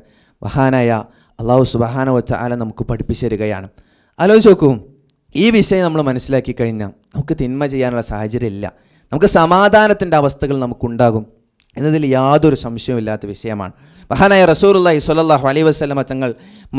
മഹാനായ അള്ളാഹു വച്ച ആല നമുക്ക് പഠിപ്പിച്ചു തരികയാണ് ആലോചിച്ച് നോക്കൂ ഈ വിഷയം നമ്മൾ മനസ്സിലാക്കി കഴിഞ്ഞാൽ നമുക്ക് തിന്മ ചെയ്യാനുള്ള സാഹചര്യമില്ല നമുക്ക് സമാധാനത്തിൻ്റെ അവസ്ഥകൾ നമുക്കുണ്ടാകും എന്നതിൽ യാതൊരു സംശയവും ഇല്ലാത്ത വിഷയമാണ് മഹാനായ റസൂറുല്ലാഹി സ്വല്ലാഹു അലൈ വസ്ലമ തങ്ങൾ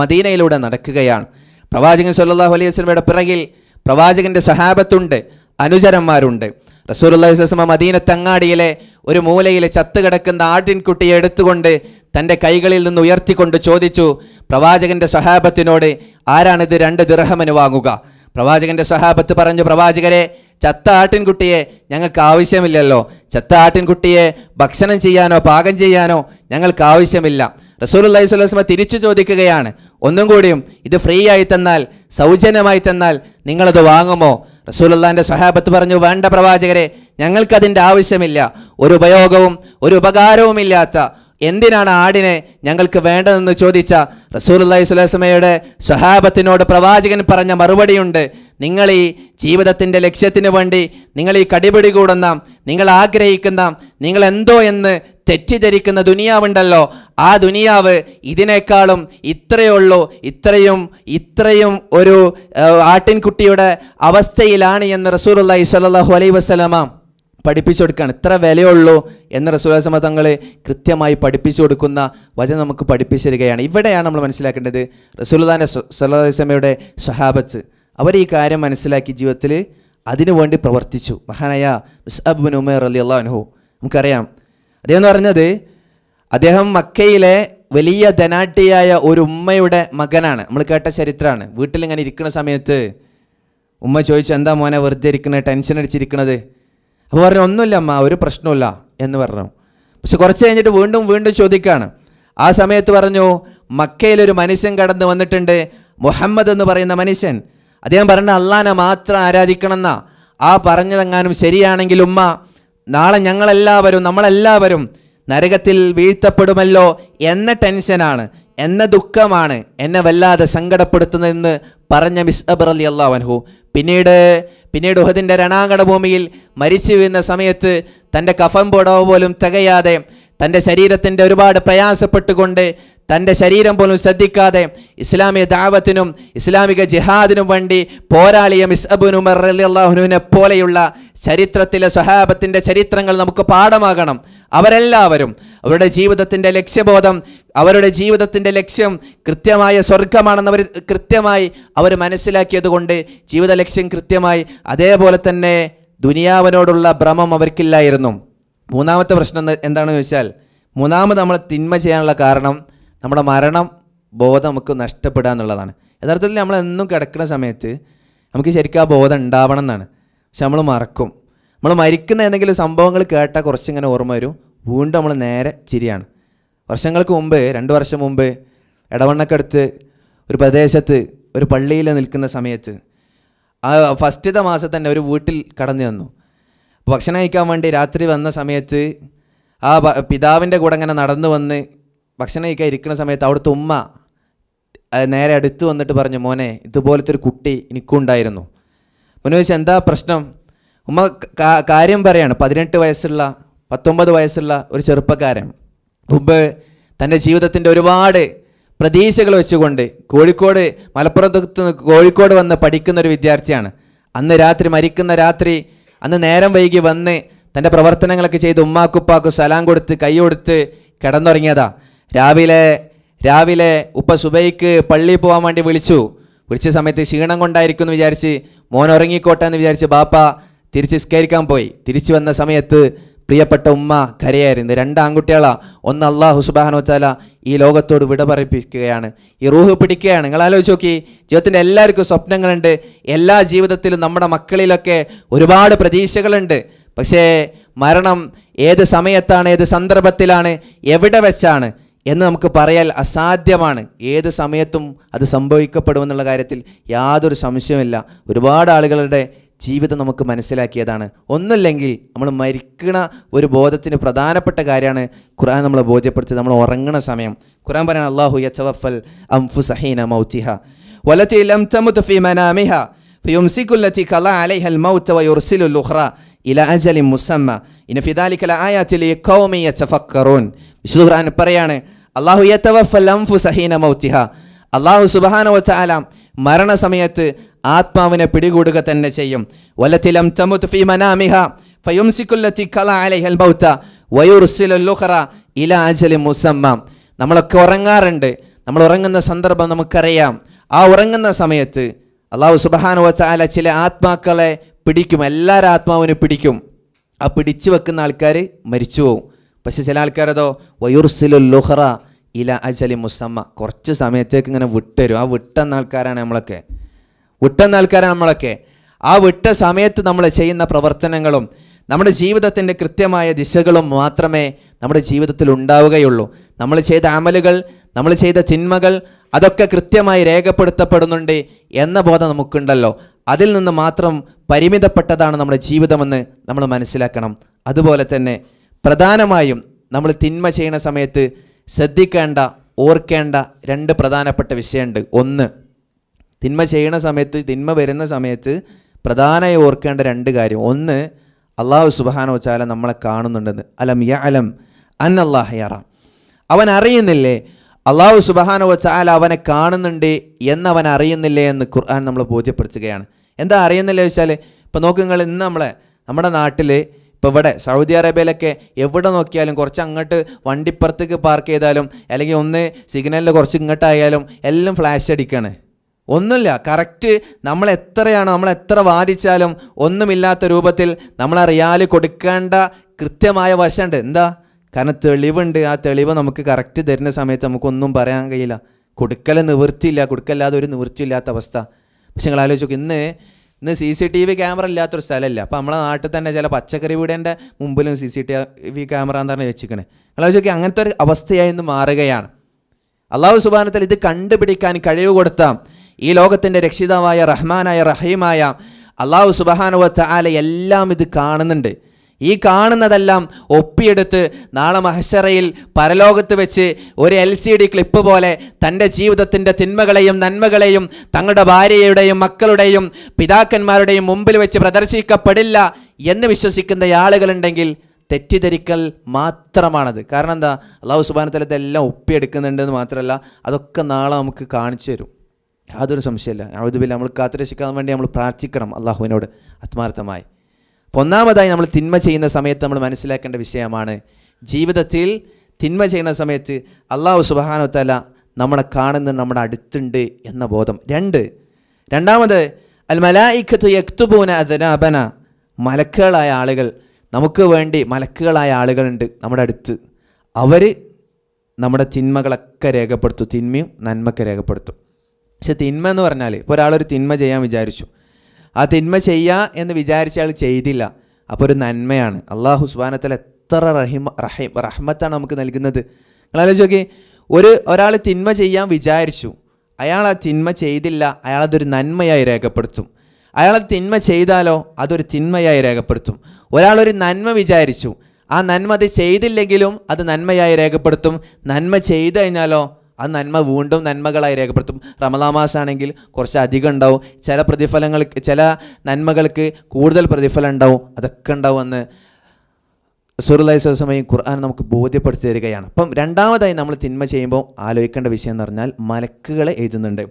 മദീനയിലൂടെ നടക്കുകയാണ് പ്രവാചകൻ സല്ലാഹു അലൈഹി വസ്ലമയുടെ പിറകിൽ പ്രവാചകൻ്റെ സഹാബത്തുണ്ട് അനുചരന്മാരുണ്ട് റസൂലുല്ലാഹി വസ്ലമ മദീന തങ്ങാടിയിലെ ഒരു മൂലയിലെ ചത്തുകിടക്കുന്ന ആട്ടിൻകുട്ടിയെ എടുത്തുകൊണ്ട് തൻ്റെ കൈകളിൽ നിന്ന് ഉയർത്തിക്കൊണ്ട് ചോദിച്ചു പ്രവാചകൻ്റെ സഹാബത്തിനോട് ആരാണിത് രണ്ട് ദിർഹമന് വാങ്ങുക പ്രവാചകൻ്റെ സഹാബത്ത് പറഞ്ഞു പ്രവാചകരെ ചത്ത ആട്ടിൻകുട്ടിയെ ഞങ്ങൾക്ക് ആവശ്യമില്ലല്ലോ ചത്ത ആട്ടിൻകുട്ടിയെ ഭക്ഷണം ചെയ്യാനോ പാകം ചെയ്യാനോ ഞങ്ങൾക്ക് ആവശ്യമില്ല റസൂലുല്ലാഹി സ്വലസ്മ തിരിച്ചു ചോദിക്കുകയാണ് ഒന്നും കൂടിയും ഇത് ഫ്രീ ആയി തന്നാൽ സൗജന്യമായി തന്നാൽ നിങ്ങളത് വാങ്ങുമോ റസൂലുല്ലാൻ്റെ സഹാബത്ത് പറഞ്ഞു വേണ്ട പ്രവാചകരെ ഞങ്ങൾക്കതിൻ്റെ ആവശ്യമില്ല ഒരു ഉപയോഗവും ഒരു ഉപകാരവുമില്ലാത്ത എന്തിനാണ് ആടിനെ ഞങ്ങൾക്ക് വേണ്ടതെന്ന് ചോദിച്ച റസൂലുല്ലാഹി സ്വലാസ്മയുടെ സഹാബത്തിനോട് പ്രവാചകൻ പറഞ്ഞ മറുപടിയുണ്ട് നിങ്ങൾ ഈ ജീവിതത്തിൻ്റെ ലക്ഷ്യത്തിന് വേണ്ടി നിങ്ങൾ ഈ കടിപിടി കൂടുന്ന നിങ്ങൾ ആഗ്രഹിക്കുന്ന നിങ്ങൾ എന്തോ എന്ന് തെറ്റിദ്ധരിക്കുന്ന ദുനിയാവുണ്ടല്ലോ ആ ദുനിയാവ് ഇതിനേക്കാളും ഉള്ളൂ ഇത്രയും ഇത്രയും ഒരു ആട്ടിൻകുട്ടിയുടെ അവസ്ഥയിലാണ് എന്ന് റസൂറുല്ലാഹി സ്വല്ലല്ലാഹു അലൈഹി വസ്സലാമ പഠിപ്പിച്ചു കൊടുക്കുകയാണ് ഇത്ര വിലയുള്ളൂ എന്ന് റസൂലാസമ തങ്ങളെ കൃത്യമായി പഠിപ്പിച്ചു കൊടുക്കുന്ന വചനം നമുക്ക് പഠിപ്പിച്ചു തരികയാണ് ഇവിടെയാണ് നമ്മൾ മനസ്സിലാക്കേണ്ടത് റസൂലുദാൻ്റെ സ്വലാസമയുടെ സഹാബത്ത് അവർ ഈ കാര്യം മനസ്സിലാക്കി ജീവിതത്തിൽ അതിനുവേണ്ടി പ്രവർത്തിച്ചു മഹാനായ മിസ്അബ്ബിൻ ഉമർ അലി അള്ളാഹു നമുക്കറിയാം അദ്ദേഹം എന്ന് പറഞ്ഞത് അദ്ദേഹം മക്കയിലെ വലിയ ധനാട്ടിയായ ഒരു ഉമ്മയുടെ മകനാണ് നമ്മൾ കേട്ട ചരിത്രമാണ് വീട്ടിലിങ്ങനെ ഇരിക്കുന്ന സമയത്ത് ഉമ്മ ചോദിച്ചു എന്താ മോനെ വെറുതെ ഇരിക്കുന്നത് ടെൻഷൻ അടിച്ചിരിക്കുന്നത് അപ്പോൾ പറഞ്ഞു ഒന്നുമില്ല അമ്മ ഒരു പ്രശ്നമില്ല എന്ന് പറഞ്ഞു പക്ഷെ കുറച്ച് കഴിഞ്ഞിട്ട് വീണ്ടും വീണ്ടും ചോദിക്കുകയാണ് ആ സമയത്ത് പറഞ്ഞു മക്കയിലൊരു മനുഷ്യൻ കടന്നു വന്നിട്ടുണ്ട് മുഹമ്മദ് എന്ന് പറയുന്ന മനുഷ്യൻ അദ്ദേഹം പറഞ്ഞ അള്ളാനെ മാത്രം ആരാധിക്കണമെന്ന ആ പറഞ്ഞതെങ്ങാനും ശരിയാണെങ്കിൽ ഉമ്മ നാളെ ഞങ്ങളെല്ലാവരും നമ്മളെല്ലാവരും നരകത്തിൽ വീഴ്ത്തപ്പെടുമല്ലോ എന്ന ടെൻഷനാണ് എന്ന ദുഃഖമാണ് എന്നെ വല്ലാതെ സങ്കടപ്പെടുത്തുന്നതെന്ന് പറഞ്ഞ മിസ് അബർ അലി അള്ളാഹു പിന്നീട് പിന്നീട് ഉഹദിൻ്റെ രണാങ്കണ ഭൂമിയിൽ മരിച്ചു വീഴുന്ന സമയത്ത് തൻ്റെ കഫം പൊടവ് പോലും തികയാതെ തൻ്റെ ശരീരത്തിൻ്റെ ഒരുപാട് പ്രയാസപ്പെട്ടുകൊണ്ട് തൻ്റെ ശരീരം പോലും ശ്രദ്ധിക്കാതെ ഇസ്ലാമിക ദാവത്തിനും ഇസ്ലാമിക ജിഹാദിനും വേണ്ടി പോരാളിയ മിസ്അബുൻ ഉമർ അലി അള്ളാഹുനുവിനെ പോലെയുള്ള ചരിത്രത്തിലെ സ്വഹാബത്തിൻ്റെ ചരിത്രങ്ങൾ നമുക്ക് പാഠമാകണം അവരെല്ലാവരും അവരുടെ ജീവിതത്തിൻ്റെ ലക്ഷ്യബോധം അവരുടെ ജീവിതത്തിൻ്റെ ലക്ഷ്യം കൃത്യമായ സ്വർഗമാണെന്ന് അവർ കൃത്യമായി അവർ മനസ്സിലാക്കിയത് കൊണ്ട് ജീവിത ലക്ഷ്യം കൃത്യമായി അതേപോലെ തന്നെ ദുനിയാവനോടുള്ള ഭ്രമം അവർക്കില്ലായിരുന്നു മൂന്നാമത്തെ പ്രശ്നം എന്താണെന്ന് ചോദിച്ചാൽ മൂന്നാമത് നമ്മൾ തിന്മ ചെയ്യാനുള്ള കാരണം നമ്മുടെ മരണം ബോധം നമുക്ക് നഷ്ടപ്പെടുക എന്നുള്ളതാണ് യഥാർത്ഥത്തിൽ നമ്മൾ എന്നും കിടക്കുന്ന സമയത്ത് നമുക്ക് ശരിക്കും ആ ബോധം ഉണ്ടാവണം എന്നാണ് പക്ഷെ നമ്മൾ മറക്കും നമ്മൾ മരിക്കുന്ന എന്തെങ്കിലും സംഭവങ്ങൾ കേട്ടാൽ കുറച്ചിങ്ങനെ ഓർമ്മ വരും വീണ്ടും നമ്മൾ നേരെ ചിരിയാണ് വർഷങ്ങൾക്ക് മുമ്പ് രണ്ട് വർഷം മുമ്പ് ഇടവണ്ണക്കടുത്ത് ഒരു പ്രദേശത്ത് ഒരു പള്ളിയിൽ നിൽക്കുന്ന സമയത്ത് ആ ഫസ്റ്റത്തെ മാസം തന്നെ ഒരു വീട്ടിൽ കടന്നു വന്നു ഭക്ഷണം കഴിക്കാൻ വേണ്ടി രാത്രി വന്ന സമയത്ത് ആ പിതാവിൻ്റെ കൂടെ ഇങ്ങനെ നടന്നു വന്ന് ഭക്ഷണം കഴിക്കാൻ ഇരിക്കുന്ന സമയത്ത് അവിടുത്തെ ഉമ്മ നേരെ അടുത്ത് വന്നിട്ട് പറഞ്ഞു മോനെ ഇതുപോലത്തെ ഒരു കുട്ടി എനിക്കുണ്ടായിരുന്നു മോനെ ചോദിച്ചാൽ എന്താ പ്രശ്നം ഉമ്മ കാര്യം പറയാണ് പതിനെട്ട് വയസ്സുള്ള പത്തൊമ്പത് വയസ്സുള്ള ഒരു ചെറുപ്പക്കാരൻ മുമ്പ് തൻ്റെ ജീവിതത്തിൻ്റെ ഒരുപാട് പ്രതീക്ഷകൾ വെച്ചുകൊണ്ട് കോഴിക്കോട് മലപ്പുറത്ത് കോഴിക്കോട് വന്ന് പഠിക്കുന്ന ഒരു വിദ്യാർത്ഥിയാണ് അന്ന് രാത്രി മരിക്കുന്ന രാത്രി അന്ന് നേരം വൈകി വന്ന് തൻ്റെ പ്രവർത്തനങ്ങളൊക്കെ ചെയ്ത് ഉമ്മാക്കുപ്പാക്കും സലാം കൊടുത്ത് കൈ കൊടുത്ത് കിടന്നുറങ്ങിയതാണ് രാവിലെ രാവിലെ ഉപ്പ സുബൈക്ക് പള്ളിയിൽ പോകാൻ വേണ്ടി വിളിച്ചു വിളിച്ച സമയത്ത് ക്ഷീണം കൊണ്ടായിരിക്കും എന്ന് വിചാരിച്ച് മോൻ ഉറങ്ങിക്കോട്ടെ എന്ന് വിചാരിച്ച് ബാപ്പ തിരിച്ച് സ്കരിക്കാൻ പോയി തിരിച്ചു വന്ന സമയത്ത് പ്രിയപ്പെട്ട ഉമ്മ കരയായിരുന്നു രണ്ട് ആൺകുട്ടികളാണ് ഒന്ന് അള്ളാഹു സുബാനോച്ചാല ഈ ലോകത്തോട് വിട പറയിപ്പിക്കുകയാണ് ഈ റൂഹ് പിടിക്കുകയാണ് നിങ്ങൾ ആലോചിച്ച് നോക്കി ജീവിതത്തിൻ്റെ എല്ലാവർക്കും സ്വപ്നങ്ങളുണ്ട് എല്ലാ ജീവിതത്തിലും നമ്മുടെ മക്കളിലൊക്കെ ഒരുപാട് പ്രതീക്ഷകളുണ്ട് പക്ഷേ മരണം ഏത് സമയത്താണ് ഏത് സന്ദർഭത്തിലാണ് എവിടെ വെച്ചാണ് എന്ന് നമുക്ക് പറയാൻ അസാധ്യമാണ് ഏത് സമയത്തും അത് സംഭവിക്കപ്പെടുമെന്നുള്ള കാര്യത്തിൽ യാതൊരു സംശയമില്ല ഒരുപാട് ആളുകളുടെ ജീവിതം നമുക്ക് മനസ്സിലാക്കിയതാണ് ഒന്നുമില്ലെങ്കിൽ നമ്മൾ മരിക്കണ ഒരു ബോധത്തിന് പ്രധാനപ്പെട്ട കാര്യമാണ് ഖുറാൻ നമ്മളെ ബോധ്യപ്പെടുത്തി നമ്മൾ ഉറങ്ങണ സമയം ഖുറാൻ പറയണം അള്ളാഹു യച്ചവഫൽ അംഫു സഹീന മൗത്തിഹ വലത്തി ലം മൗത ഇല അജലി മുസമ്മ ഇന ഫിദാലിക ലആയാതി ലിഖൗമി യതഫക്കറൂൻ വിശുദ്ധ ഖുർആൻ പറയാണ് അള്ളാഹു യത്തവഫു സഹീന മൗത്തിഹ അള്ളാഹു സുബാന മരണ മരണസമയത്ത് ആത്മാവിനെ പിടികൂടുക തന്നെ ചെയ്യും വലത്തിലം തമുത് ഫി മനാമിഹ കല അലൈഹൽ അജലി നമ്മളൊക്കെ ഉറങ്ങാറുണ്ട് നമ്മൾ ഉറങ്ങുന്ന സന്ദർഭം നമുക്കറിയാം ആ ഉറങ്ങുന്ന സമയത്ത് അള്ളാഹു സുബഹാനുവച്ച വച്ചാല ചില ആത്മാക്കളെ പിടിക്കും എല്ലാവരും ആത്മാവിനെ പിടിക്കും ആ പിടിച്ചു വെക്കുന്ന ആൾക്കാർ മരിച്ചു പോവും പക്ഷെ ചില ആൾക്കാരതോ വയുർസിലു ലുഹറ ഇല അജലി മുസമ്മ കുറച്ച് സമയത്തേക്ക് ഇങ്ങനെ വിട്ടരും ആ വിട്ടെന്ന ആൾക്കാരാണ് നമ്മളൊക്കെ വിട്ടെന്ന ആൾക്കാരാണ് നമ്മളൊക്കെ ആ വിട്ട സമയത്ത് നമ്മൾ ചെയ്യുന്ന പ്രവർത്തനങ്ങളും നമ്മുടെ ജീവിതത്തിൻ്റെ കൃത്യമായ ദിശകളും മാത്രമേ നമ്മുടെ ജീവിതത്തിൽ ഉണ്ടാവുകയുള്ളൂ നമ്മൾ ചെയ്ത അമലുകൾ നമ്മൾ ചെയ്ത ചിന്മകൾ അതൊക്കെ കൃത്യമായി രേഖപ്പെടുത്തപ്പെടുന്നുണ്ട് എന്ന ബോധം നമുക്കുണ്ടല്ലോ അതിൽ നിന്ന് മാത്രം പരിമിതപ്പെട്ടതാണ് നമ്മുടെ ജീവിതമെന്ന് നമ്മൾ മനസ്സിലാക്കണം അതുപോലെ തന്നെ പ്രധാനമായും നമ്മൾ തിന്മ ചെയ്യുന്ന സമയത്ത് ശ്രദ്ധിക്കേണ്ട ഓർക്കേണ്ട രണ്ട് പ്രധാനപ്പെട്ട വിഷയമുണ്ട് ഒന്ന് തിന്മ ചെയ്യുന്ന സമയത്ത് തിന്മ വരുന്ന സമയത്ത് പ്രധാനമായി ഓർക്കേണ്ട രണ്ട് കാര്യം ഒന്ന് അള്ളാഹു സുബാന ചാല നമ്മളെ കാണുന്നുണ്ടെന്ന് അലം യ അലം അൻ അള്ളാഹ് അവൻ അറിയുന്നില്ലേ അള്ളാഹു സുബഹാനോ ചാല അവനെ കാണുന്നുണ്ട് എന്നവൻ അറിയുന്നില്ലേ എന്ന് ഖുർആൻ നമ്മൾ ബോധ്യപ്പെടുത്തുകയാണ് എന്താ അറിയുന്നില്ലേ വെച്ചാൽ ഇപ്പം നോക്കുങ്ങൾ ഇന്ന് നമ്മളെ നമ്മുടെ നാട്ടിൽ ഇപ്പോൾ ഇവിടെ സൗദി അറേബ്യയിലൊക്കെ എവിടെ നോക്കിയാലും കുറച്ച് അങ്ങോട്ട് വണ്ടിപ്പുറത്തേക്ക് പാർക്ക് ചെയ്താലും അല്ലെങ്കിൽ ഒന്ന് സിഗ്നലിൽ കുറച്ച് ഇങ്ങോട്ടായാലും എല്ലാം ഫ്ലാഷ് അടിക്കുകയാണ് ഒന്നുമില്ല കറക്റ്റ് നമ്മൾ എത്രയാണോ നമ്മൾ എത്ര വാദിച്ചാലും ഒന്നുമില്ലാത്ത രൂപത്തിൽ നമ്മൾ ആ റിയാല് കൊടുക്കേണ്ട കൃത്യമായ വശമുണ്ട് എന്താ കാരണം തെളിവുണ്ട് ആ തെളിവ് നമുക്ക് കറക്റ്റ് തരുന്ന സമയത്ത് നമുക്കൊന്നും പറയാൻ കഴിയില്ല കൊടുക്കൽ നിവൃത്തിയില്ല കൊടുക്കല്ലാതെ ഒരു നിവൃത്തിയില്ലാത്ത അവസ്ഥ പക്ഷെ നിങ്ങൾ ആലോചിക്കും ഇന്ന് ഇന്ന് C C T V camera ഇല്ലാത്തൊരു സ്ഥലമല്ല അപ്പോൾ നമ്മുടെ നാട്ടിൽ തന്നെ ചില പച്ചക്കറി വീടേൻ്റെ മുമ്പിലും C C T V camera എന്ന് പറഞ്ഞ് വെച്ചിരിക്കണേ നിങ്ങൾ ചോദിക്കുക അങ്ങനത്തെ ഒരു അവസ്ഥയായി ഇന്ന് മാറുകയാണ് അള്ളാഹു സുബാനത്തിൽ ഇത് കണ്ടുപിടിക്കാൻ കഴിവ് കൊടുത്താം ഈ ലോകത്തിൻ്റെ രക്ഷിതാവായ റഹ്മാനായ റഹീമായ അള്ളാഹു സുബാനുവത്ത് ആല എല്ലാം ഇത് കാണുന്നുണ്ട് ഈ കാണുന്നതെല്ലാം ഒപ്പിയെടുത്ത് നാളെ മഹശറയിൽ പരലോകത്ത് വെച്ച് ഒരു എൽ സി ഡി ക്ലിപ്പ് പോലെ തൻ്റെ ജീവിതത്തിൻ്റെ തിന്മകളെയും നന്മകളെയും തങ്ങളുടെ ഭാര്യയുടെയും മക്കളുടെയും പിതാക്കന്മാരുടെയും മുമ്പിൽ വെച്ച് പ്രദർശിക്കപ്പെടില്ല എന്ന് വിശ്വസിക്കുന്ന ആളുകളുണ്ടെങ്കിൽ തെറ്റിദ്ധരിക്കൽ മാത്രമാണത് കാരണം എന്താ അള്ളാഹു സുബാനത്തലത്തെ എല്ലാം ഒപ്പിയെടുക്കുന്നുണ്ട് എന്ന് മാത്രമല്ല അതൊക്കെ നാളെ നമുക്ക് കാണിച്ചു തരും യാതൊരു സംശയമില്ല അതുപോലെ നമ്മൾ കാത്തിരക്ഷിക്കാൻ വേണ്ടി നമ്മൾ പ്രാർത്ഥിക്കണം അള്ളാഹുവിനോട് ആത്മാർത്ഥമായി ഒന്നാമതായി നമ്മൾ തിന്മ ചെയ്യുന്ന സമയത്ത് നമ്മൾ മനസ്സിലാക്കേണ്ട വിഷയമാണ് ജീവിതത്തിൽ തിന്മ ചെയ്യുന്ന സമയത്ത് അള്ളാഹു സുബാനോത്തല നമ്മളെ കാണുന്ന നമ്മുടെ അടുത്തുണ്ട് എന്ന ബോധം രണ്ട് രണ്ടാമത് അൽ മലായിക്കത്തു യക്തുബൂന അദനാബന മലക്കുകളായ ആളുകൾ നമുക്ക് വേണ്ടി മലക്കുകളായ ആളുകളുണ്ട് നമ്മുടെ അടുത്ത് അവർ നമ്മുടെ തിന്മകളൊക്കെ രേഖപ്പെടുത്തും തിന്മയും നന്മയൊക്കെ രേഖപ്പെടുത്തും പക്ഷെ തിന്മ എന്ന് പറഞ്ഞാൽ ഇപ്പോൾ ഒരാളൊരു തിന്മ ചെയ്യാൻ വിചാരിച്ചു ആ തിന്മ ചെയ്യുക എന്ന് വിചാരിച്ച ആൾ ചെയ്തില്ല അപ്പോൾ ഒരു നന്മയാണ് അള്ളാഹു സുബാനത്തൽ എത്ര റഹിമ റഹിം റഹ്മത്താണ് നമുക്ക് നൽകുന്നത് നിങ്ങൾ ആലോചിച്ച് നോക്കി ഒരു ഒരാൾ തിന്മ ചെയ്യാൻ വിചാരിച്ചു അയാൾ ആ തിന്മ ചെയ്തില്ല അയാൾ അതൊരു നന്മയായി രേഖപ്പെടുത്തും അയാൾ തിന്മ ചെയ്താലോ അതൊരു തിന്മയായി രേഖപ്പെടുത്തും ഒരാളൊരു നന്മ വിചാരിച്ചു ആ നന്മ അത് ചെയ്തില്ലെങ്കിലും അത് നന്മയായി രേഖപ്പെടുത്തും നന്മ ചെയ്തു കഴിഞ്ഞാലോ ആ നന്മ വീണ്ടും നന്മകളായി രേഖപ്പെടുത്തും റമലാമാസാണെങ്കിൽ കുറച്ച് അധികം ഉണ്ടാവും ചില പ്രതിഫലങ്ങൾക്ക് ചില നന്മകൾക്ക് കൂടുതൽ പ്രതിഫലം ഉണ്ടാവും അതൊക്കെ ഉണ്ടാവുമെന്ന് സുറുലൈസ്വസമയും ഖുർആൻ നമുക്ക് ബോധ്യപ്പെടുത്തി തരികയാണ് അപ്പം രണ്ടാമതായി നമ്മൾ തിന്മ ചെയ്യുമ്പോൾ ആലോചിക്കേണ്ട വിഷയം എന്ന് പറഞ്ഞാൽ മലക്കുകളെ എഴുതുന്നുണ്ട്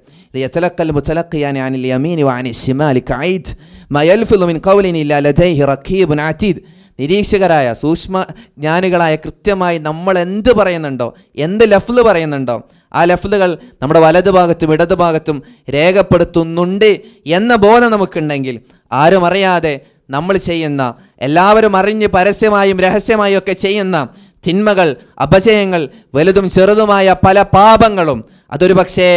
യത്തലക്കൽ മുത്തലക്കിയാൻ അനിൽ യമീൻ വാനി ഷിമാലി കായിദ് മയൽ ഫിലുമിൻ കൗലിൻ ഇല്ല ലജയ് റഖീബ് നാറ്റീദ് നിരീക്ഷകരായ സൂക്ഷ്മ ജ്ഞാനികളായ കൃത്യമായി നമ്മൾ എന്ത് പറയുന്നുണ്ടോ എന്ത് ലഫ്ല് പറയുന്നുണ്ടോ ആ ലഫ്ലുകൾ നമ്മുടെ വലതു ഭാഗത്തും ഇടതു ഭാഗത്തും രേഖപ്പെടുത്തുന്നുണ്ട് എന്ന ബോധം നമുക്കുണ്ടെങ്കിൽ ആരും അറിയാതെ നമ്മൾ ചെയ്യുന്ന എല്ലാവരും അറിഞ്ഞ് പരസ്യമായും രഹസ്യമായും ഒക്കെ ചെയ്യുന്ന തിന്മകൾ അപജയങ്ങൾ വലുതും ചെറുതുമായ പല പാപങ്ങളും അതൊരു പക്ഷേ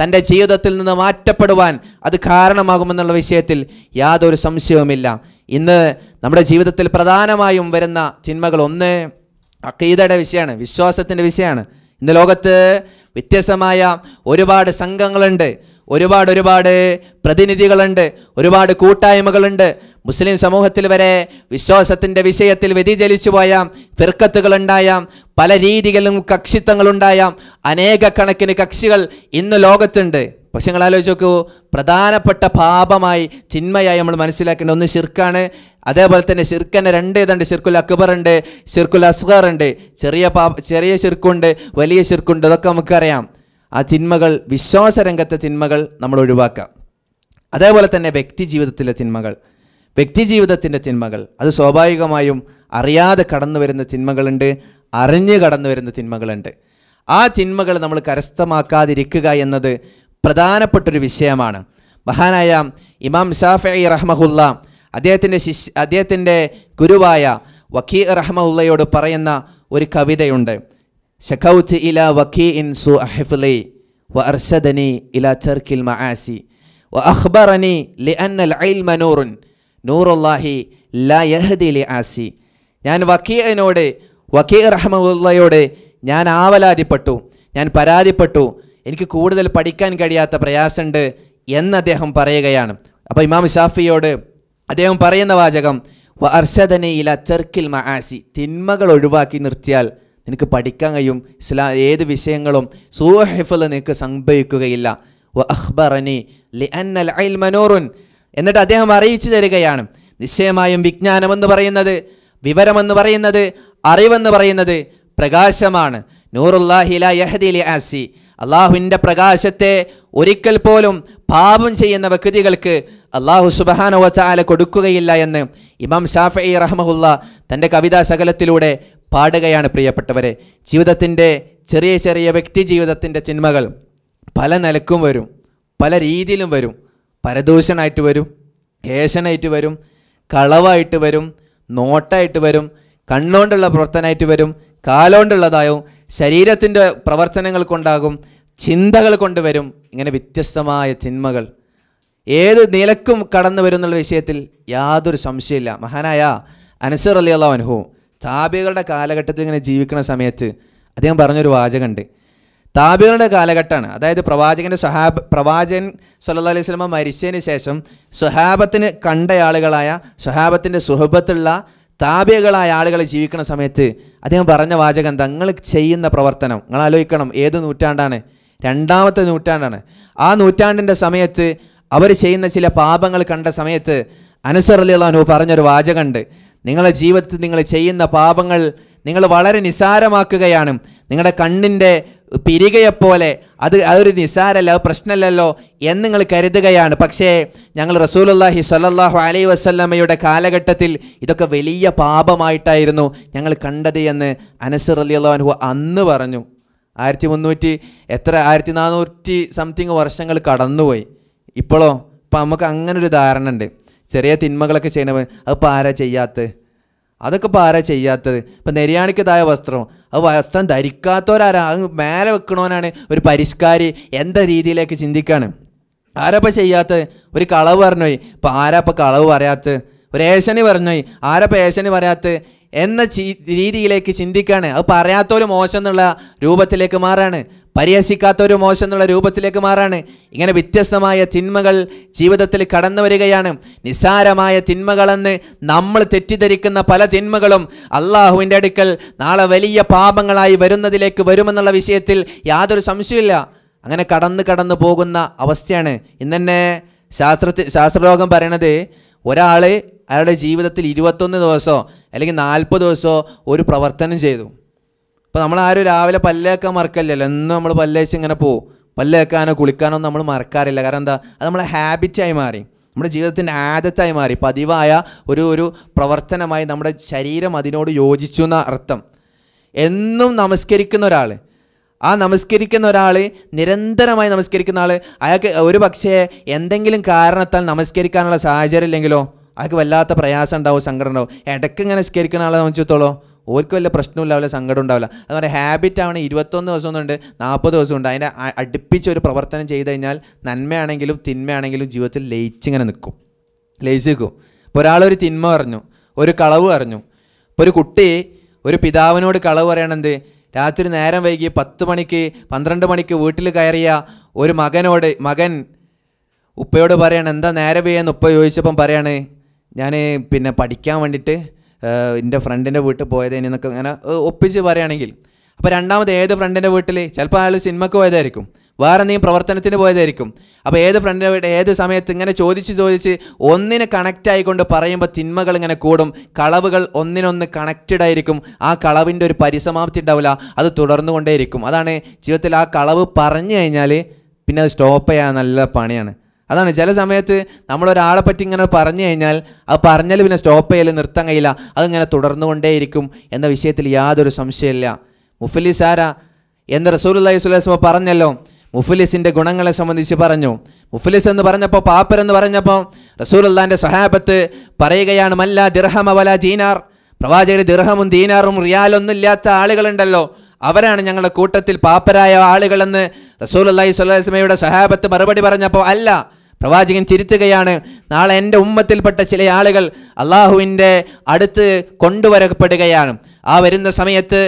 തൻ്റെ ജീവിതത്തിൽ നിന്ന് മാറ്റപ്പെടുവാൻ അത് കാരണമാകുമെന്നുള്ള വിഷയത്തിൽ യാതൊരു സംശയവുമില്ല ഇന്ന് നമ്മുടെ ജീവിതത്തിൽ പ്രധാനമായും വരുന്ന ചിന്മകൾ ഒന്ന് അക്കീതയുടെ വിഷയമാണ് വിശ്വാസത്തിൻ്റെ വിഷയമാണ് ഇന്ന് ലോകത്ത് വ്യത്യസ്തമായ ഒരുപാട് സംഘങ്ങളുണ്ട് ഒരുപാട് ഒരുപാട് പ്രതിനിധികളുണ്ട് ഒരുപാട് കൂട്ടായ്മകളുണ്ട് മുസ്ലിം സമൂഹത്തിൽ വരെ വിശ്വാസത്തിൻ്റെ വിഷയത്തിൽ വ്യതിചലിച്ചു പോയ ഫിർക്കത്തുകളുണ്ടായാം പല രീതികളിലും കക്ഷിത്വങ്ങളുണ്ടായാം അനേക കണക്കിന് കക്ഷികൾ ഇന്ന് ലോകത്തുണ്ട് പക്ഷെ നിങ്ങൾ ആലോചിച്ച് നോക്കൂ പ്രധാനപ്പെട്ട പാപമായി ചിന്മയായി നമ്മൾ മനസ്സിലാക്കേണ്ട ഒന്ന് ശിർക്കാണ് അതേപോലെ തന്നെ ശിർക്കന്നെ രണ്ട് ഇതുണ്ട് ശിർക്കുൽ അക്ബർ ഉണ്ട് ശിർക്കുൽ അസ്ഗർ ഉണ്ട് ചെറിയ പാപ ചെറിയ ശിർക്കുണ്ട് വലിയ ശിർക്കുണ്ട് അതൊക്കെ നമുക്കറിയാം ആ ചിന്മകൾ വിശ്വാസരംഗത്തെ ചിന്മകൾ നമ്മൾ ഒഴിവാക്കാം അതേപോലെ തന്നെ വ്യക്തി ജീവിതത്തിലെ ചിന്മകൾ വ്യക്തി ജീവിതത്തിൻ്റെ ചിന്മകൾ അത് സ്വാഭാവികമായും അറിയാതെ കടന്നു വരുന്ന ചിന്മകളുണ്ട് അറിഞ്ഞ് കടന്നു വരുന്ന തിന്മകളുണ്ട് ആ തിന്മകൾ നമ്മൾ കരസ്ഥമാക്കാതിരിക്കുക എന്നത് പ്രധാനപ്പെട്ടൊരു വിഷയമാണ് മഹാനായ ഇമാം ഷാഫി റഹ്മഹുല്ല അദ്ദേഹത്തിൻ്റെ ശിശ് അദ്ദേഹത്തിൻ്റെ ഗുരുവായ വഖീ റഹ്മഹുല്ലയോട് പറയുന്ന ഒരു കവിതയുണ്ട് ഷഖൌത്ത് ഇല വഖീ ഇൻ സു അഹിഫ്ലി വ അർഷദനി ഇല ചർക്കിൽ മആസി വ അഖ്ബറനി ലി അന്നൽ ഐൽ മനൂറുൻ നൂറുല്ലാഹി ലാ ലി ആസി ഞാൻ വക്കീനോട് വക്കീ റഹ്മുള്ളയോട് ഞാൻ ആവലാതിപ്പെട്ടു ഞാൻ പരാതിപ്പെട്ടു എനിക്ക് കൂടുതൽ പഠിക്കാൻ കഴിയാത്ത പ്രയാസമുണ്ട് എന്ന് അദ്ദേഹം പറയുകയാണ് അപ്പോൾ ഇമാം ഷാഫിയോട് അദ്ദേഹം പറയുന്ന വാചകം ഇല ചെർക്കിൽ മഹാസി തിന്മകൾ ഒഴിവാക്കി നിർത്തിയാൽ നിനക്ക് പഠിക്കാൻ കഴിയും ഇസ്ലാ ഏത് വിഷയങ്ങളും സൂഹിഫിൽ നിനക്ക് സംഭവിക്കുകയില്ല മനോറുൻ എന്നിട്ട് അദ്ദേഹം അറിയിച്ചു തരികയാണ് നിശ്ചയമായും വിജ്ഞാനമെന്ന് പറയുന്നത് വിവരമെന്ന് പറയുന്നത് അറിവെന്ന് പറയുന്നത് പ്രകാശമാണ് നൂറുല്ലാഹി യഹദി ലി ആസി അള്ളാഹുവിൻ്റെ പ്രകാശത്തെ ഒരിക്കൽ പോലും പാപം ചെയ്യുന്ന വ്യക്തികൾക്ക് അള്ളാഹു സുബഹാനവച്ചാല കൊടുക്കുകയില്ല എന്ന് ഇമാം ഷാഫി റഹ്മുല്ല തൻ്റെ കവിതാ ശകലത്തിലൂടെ പാടുകയാണ് പ്രിയപ്പെട്ടവരെ ജീവിതത്തിൻ്റെ ചെറിയ ചെറിയ വ്യക്തി ജീവിതത്തിൻ്റെ ചിന്മകൾ പല നിലക്കും വരും പല രീതിയിലും വരും പരദൂഷണമായിട്ട് വരും ഏഷനായിട്ട് വരും കളവായിട്ട് വരും നോട്ടായിട്ട് വരും കണ്ണുകൊണ്ടുള്ള പ്രവർത്തനമായിട്ട് വരും കാലുകൊണ്ടുള്ളതായും ശരീരത്തിൻ്റെ പ്രവർത്തനങ്ങൾക്കുണ്ടാകും കൊണ്ടാകും ചിന്തകൾ കൊണ്ടുവരും ഇങ്ങനെ വ്യത്യസ്തമായ തിന്മകൾ ഏത് നിലക്കും കടന്നു വരും എന്നുള്ള വിഷയത്തിൽ യാതൊരു സംശയമില്ല മഹാനായ അനസർ അലി അള്ളാഹു താബികളുടെ കാലഘട്ടത്തിൽ ഇങ്ങനെ ജീവിക്കുന്ന സമയത്ത് അദ്ദേഹം പറഞ്ഞൊരു വാചകമുണ്ട് താബികളുടെ കാലഘട്ടമാണ് അതായത് പ്രവാചകൻ്റെ സഹാബ് പ്രവാചകൻ സല്ലാ അലൈഹി സ്വലമ മരിച്ചതിന് ശേഷം കണ്ട കണ്ടയാളുകളായ സുഹാബത്തിൻ്റെ സുഹബത്തുള്ള താപികളായ ആളുകൾ ജീവിക്കുന്ന സമയത്ത് അദ്ദേഹം പറഞ്ഞ വാചകം തങ്ങൾ ചെയ്യുന്ന പ്രവർത്തനം നിങ്ങൾ ആലോചിക്കണം ഏത് നൂറ്റാണ്ടാണ് രണ്ടാമത്തെ നൂറ്റാണ്ടാണ് ആ നൂറ്റാണ്ടിൻ്റെ സമയത്ത് അവർ ചെയ്യുന്ന ചില പാപങ്ങൾ കണ്ട സമയത്ത് അനസർ അലി അള്ളഹാനു പറഞ്ഞൊരു വാചകമുണ്ട് നിങ്ങളുടെ ജീവിതത്തിൽ നിങ്ങൾ ചെയ്യുന്ന പാപങ്ങൾ നിങ്ങൾ വളരെ നിസാരമാക്കുകയാണ് നിങ്ങളുടെ കണ്ണിൻ്റെ പിരികയെപ്പോലെ അത് അതൊരു നിസാരല്ല പ്രശ്നമല്ലല്ലോ എന്ന് നിങ്ങൾ കരുതുകയാണ് പക്ഷേ ഞങ്ങൾ റസൂലുല്ലാഹി സല്ലാഹു അലൈ വസ്ലമ്മയുടെ കാലഘട്ടത്തിൽ ഇതൊക്കെ വലിയ പാപമായിട്ടായിരുന്നു ഞങ്ങൾ കണ്ടത് എന്ന് അനസർ അലി അള്ളാഹു അന്ന് പറഞ്ഞു ആയിരത്തി മുന്നൂറ്റി എത്ര ആയിരത്തി നാനൂറ്റി സംതിങ് വർഷങ്ങൾ കടന്നുപോയി ഇപ്പോഴോ ഇപ്പം നമുക്ക് അങ്ങനൊരു ധാരണ ഉണ്ട് ചെറിയ തിന്മകളൊക്കെ ചെയ്യണവൻ അതിപ്പോൾ ആരാ ചെയ്യാത്തത് അതൊക്കെ ഇപ്പോൾ ആരാ ചെയ്യാത്തത് ഇപ്പം നെര്യാണിക്കതായ വസ്ത്രം അത് വസ്ത്രം ധരിക്കാത്തവരാരാ അത് മേലെ വെക്കണവനാണ് ഒരു പരിഷ്കാരി എന്താ രീതിയിലേക്ക് ചിന്തിക്കാണ് ആരാപ്പോൾ ചെയ്യാത്തത് ഒരു കളവ് പറഞ്ഞോയി ആരാ ഇപ്പോൾ കളവ് പറയാത്തത് ഒരു ഏശനി പറഞ്ഞോയി ആരാപ്പോൾ ഏശനി പറയാത്തത് എന്ന രീതിയിലേക്ക് ചിന്തിക്കുകയാണ് അത് പറയാത്തൊരു മോശം എന്നുള്ള രൂപത്തിലേക്ക് മാറാണ് പരിഹസിക്കാത്തൊരു മോശം എന്നുള്ള രൂപത്തിലേക്ക് മാറാണ് ഇങ്ങനെ വ്യത്യസ്തമായ തിന്മകൾ ജീവിതത്തിൽ കടന്നു വരികയാണ് നിസ്സാരമായ തിന്മകളെന്ന് നമ്മൾ തെറ്റിദ്ധരിക്കുന്ന പല തിന്മകളും അള്ളാഹുവിൻ്റെ അടുക്കൽ നാളെ വലിയ പാപങ്ങളായി വരുന്നതിലേക്ക് വരുമെന്നുള്ള വിഷയത്തിൽ യാതൊരു സംശയമില്ല അങ്ങനെ കടന്ന് കടന്നു പോകുന്ന അവസ്ഥയാണ് ഇന്നെ തന്നെ ശാസ്ത്രത്തിൽ ശാസ്ത്രലോകം പറയണത് ഒരാൾ അയാളുടെ ജീവിതത്തിൽ ഇരുപത്തൊന്ന് ദിവസമോ അല്ലെങ്കിൽ നാൽപ്പത് ദിവസമോ ഒരു പ്രവർത്തനം ചെയ്തു അപ്പോൾ നമ്മൾ ആരും രാവിലെ പല്ലേക്കാൻ മറക്കല്ലല്ലോ എന്നും നമ്മൾ പല്ലേച്ച് ഇങ്ങനെ പോകും പല്ലേക്കാനോ കുളിക്കാനോ നമ്മൾ മറക്കാറില്ല കാരണം എന്താ അത് നമ്മളെ ഹാബിറ്റായി മാറി നമ്മുടെ ജീവിതത്തിൻ്റെ ആദത്തായി മാറി പതിവായ ഒരു ഒരു പ്രവർത്തനമായി നമ്മുടെ ശരീരം അതിനോട് യോജിച്ചു എന്ന അർത്ഥം എന്നും നമസ്കരിക്കുന്ന ഒരാൾ ആ നമസ്കരിക്കുന്ന ഒരാൾ നിരന്തരമായി നമസ്കരിക്കുന്ന ആൾ അയാൾക്ക് ഒരു പക്ഷേ എന്തെങ്കിലും കാരണത്താൽ നമസ്കരിക്കാനുള്ള സാഹചര്യം ഇല്ലെങ്കിലോ അതൊക്കെ വല്ലാത്ത പ്രയാസം ഉണ്ടാവും സങ്കടം ഉണ്ടാവും ഇടയ്ക്ക് ഇങ്ങനെ സ്കരിക്കുന്ന ആളെ സംബന്ധിച്ചിടത്തോളം ഓർക്ക് വല്ല പ്രശ്നം സങ്കടം ഉണ്ടാവില്ല അതുപോലെ ഹാബിറ്റ് ആണ് ഇരുപത്തൊന്ന് ദിവസമൊന്നുണ്ട് നാൽപ്പത് ദിവസമുണ്ട് അതിനെ അടുപ്പിച്ച് ഒരു പ്രവർത്തനം ചെയ്ത് കഴിഞ്ഞാൽ നന്മയാണെങ്കിലും തിന്മയാണെങ്കിലും ജീവിതത്തിൽ ലയിച്ചിങ്ങനെ നിൽക്കും ലയിച്ച് നിൽക്കും ഇപ്പോൾ ഒരാളൊരു തിന്മ പറഞ്ഞു ഒരു കളവ് പറഞ്ഞു ഇപ്പോൾ ഒരു കുട്ടി ഒരു പിതാവിനോട് കളവ് പറയണെന്ത് രാത്രി നേരം വൈകി പത്ത് മണിക്ക് പന്ത്രണ്ട് മണിക്ക് വീട്ടിൽ കയറിയ ഒരു മകനോട് മകൻ ഉപ്പയോട് പറയണം എന്താ നേരെ വയ്യാന്ന് ഉപ്പ ചോദിച്ചപ്പം പറയാണ് ഞാൻ പിന്നെ പഠിക്കാൻ വേണ്ടിയിട്ട് എൻ്റെ ഫ്രണ്ടിൻ്റെ വീട്ടിൽ പോയത് എന്നൊക്കെ അങ്ങനെ ഒപ്പിച്ച് പറയുകയാണെങ്കിൽ അപ്പോൾ രണ്ടാമത് ഏത് ഫ്രണ്ടിൻ്റെ വീട്ടിൽ ചിലപ്പോൾ ആൾ സിനിമയ്ക്ക് പോയതായിരിക്കും വേറെ എന്തെങ്കിലും പ്രവർത്തനത്തിന് പോയതായിരിക്കും അപ്പോൾ ഏത് ഫ്രണ്ടിൻ്റെ വീട്ടിൽ ഏത് സമയത്ത് ഇങ്ങനെ ചോദിച്ച് ചോദിച്ച് ഒന്നിനെ കണക്റ്റ് ആയിക്കൊണ്ട് പറയുമ്പോൾ തിന്മകൾ ഇങ്ങനെ കൂടും കളവുകൾ ഒന്നിനൊന്ന് കണക്റ്റഡ് ആയിരിക്കും ആ കളവിൻ്റെ ഒരു പരിസമാപ്തി ഉണ്ടാവില്ല അത് തുടർന്നുകൊണ്ടേയിരിക്കും അതാണ് ജീവിതത്തിൽ ആ കളവ് പറഞ്ഞു കഴിഞ്ഞാൽ പിന്നെ അത് സ്റ്റോപ്പ് ചെയ്യാൻ നല്ല പണിയാണ് അതാണ് ചില സമയത്ത് നമ്മളൊരാളെ പറ്റി ഇങ്ങനെ പറഞ്ഞു കഴിഞ്ഞാൽ അത് പറഞ്ഞാൽ പിന്നെ സ്റ്റോപ്പ് ചെയ്യൽ നിർത്താൻ കഴിയില്ല അതിങ്ങനെ തുടർന്നുകൊണ്ടേയിരിക്കും എന്ന വിഷയത്തിൽ യാതൊരു സംശയമില്ല മുഫലിസ് ആരാ എന്ന് റസൂലി സ്വലാസ്മ പറഞ്ഞല്ലോ മുഫലിസിൻ്റെ ഗുണങ്ങളെ സംബന്ധിച്ച് പറഞ്ഞു മുഫലിസ് എന്ന് പറഞ്ഞപ്പോൾ പാപ്പർ എന്ന് പറഞ്ഞപ്പോൾ റസൂൽ അള്ളാൻ്റെ സഹാബത്ത് പറയുകയാണ് മല്ല ദിർഹമ വല ജീനാർ പ്രവാചകർ ദിർഹമും ദീനാറും റിയാലൊന്നും ഇല്ലാത്ത ആളുകളുണ്ടല്ലോ അവരാണ് ഞങ്ങളുടെ കൂട്ടത്തിൽ പാപ്പരായ ആളുകളെന്ന് റസൂൽ അള്ളഹി സ്വല്ലാസ്മയുടെ സഹാബത്ത് മറുപടി പറഞ്ഞപ്പോൾ അല്ല പ്രവാചകൻ തിരുത്തുകയാണ് നാളെ എൻ്റെ ഉമ്മത്തിൽപ്പെട്ട ചില ആളുകൾ അള്ളാഹുവിൻ്റെ അടുത്ത് കൊണ്ടുവരപ്പെടുകയാണ് ആ വരുന്ന സമയത്ത്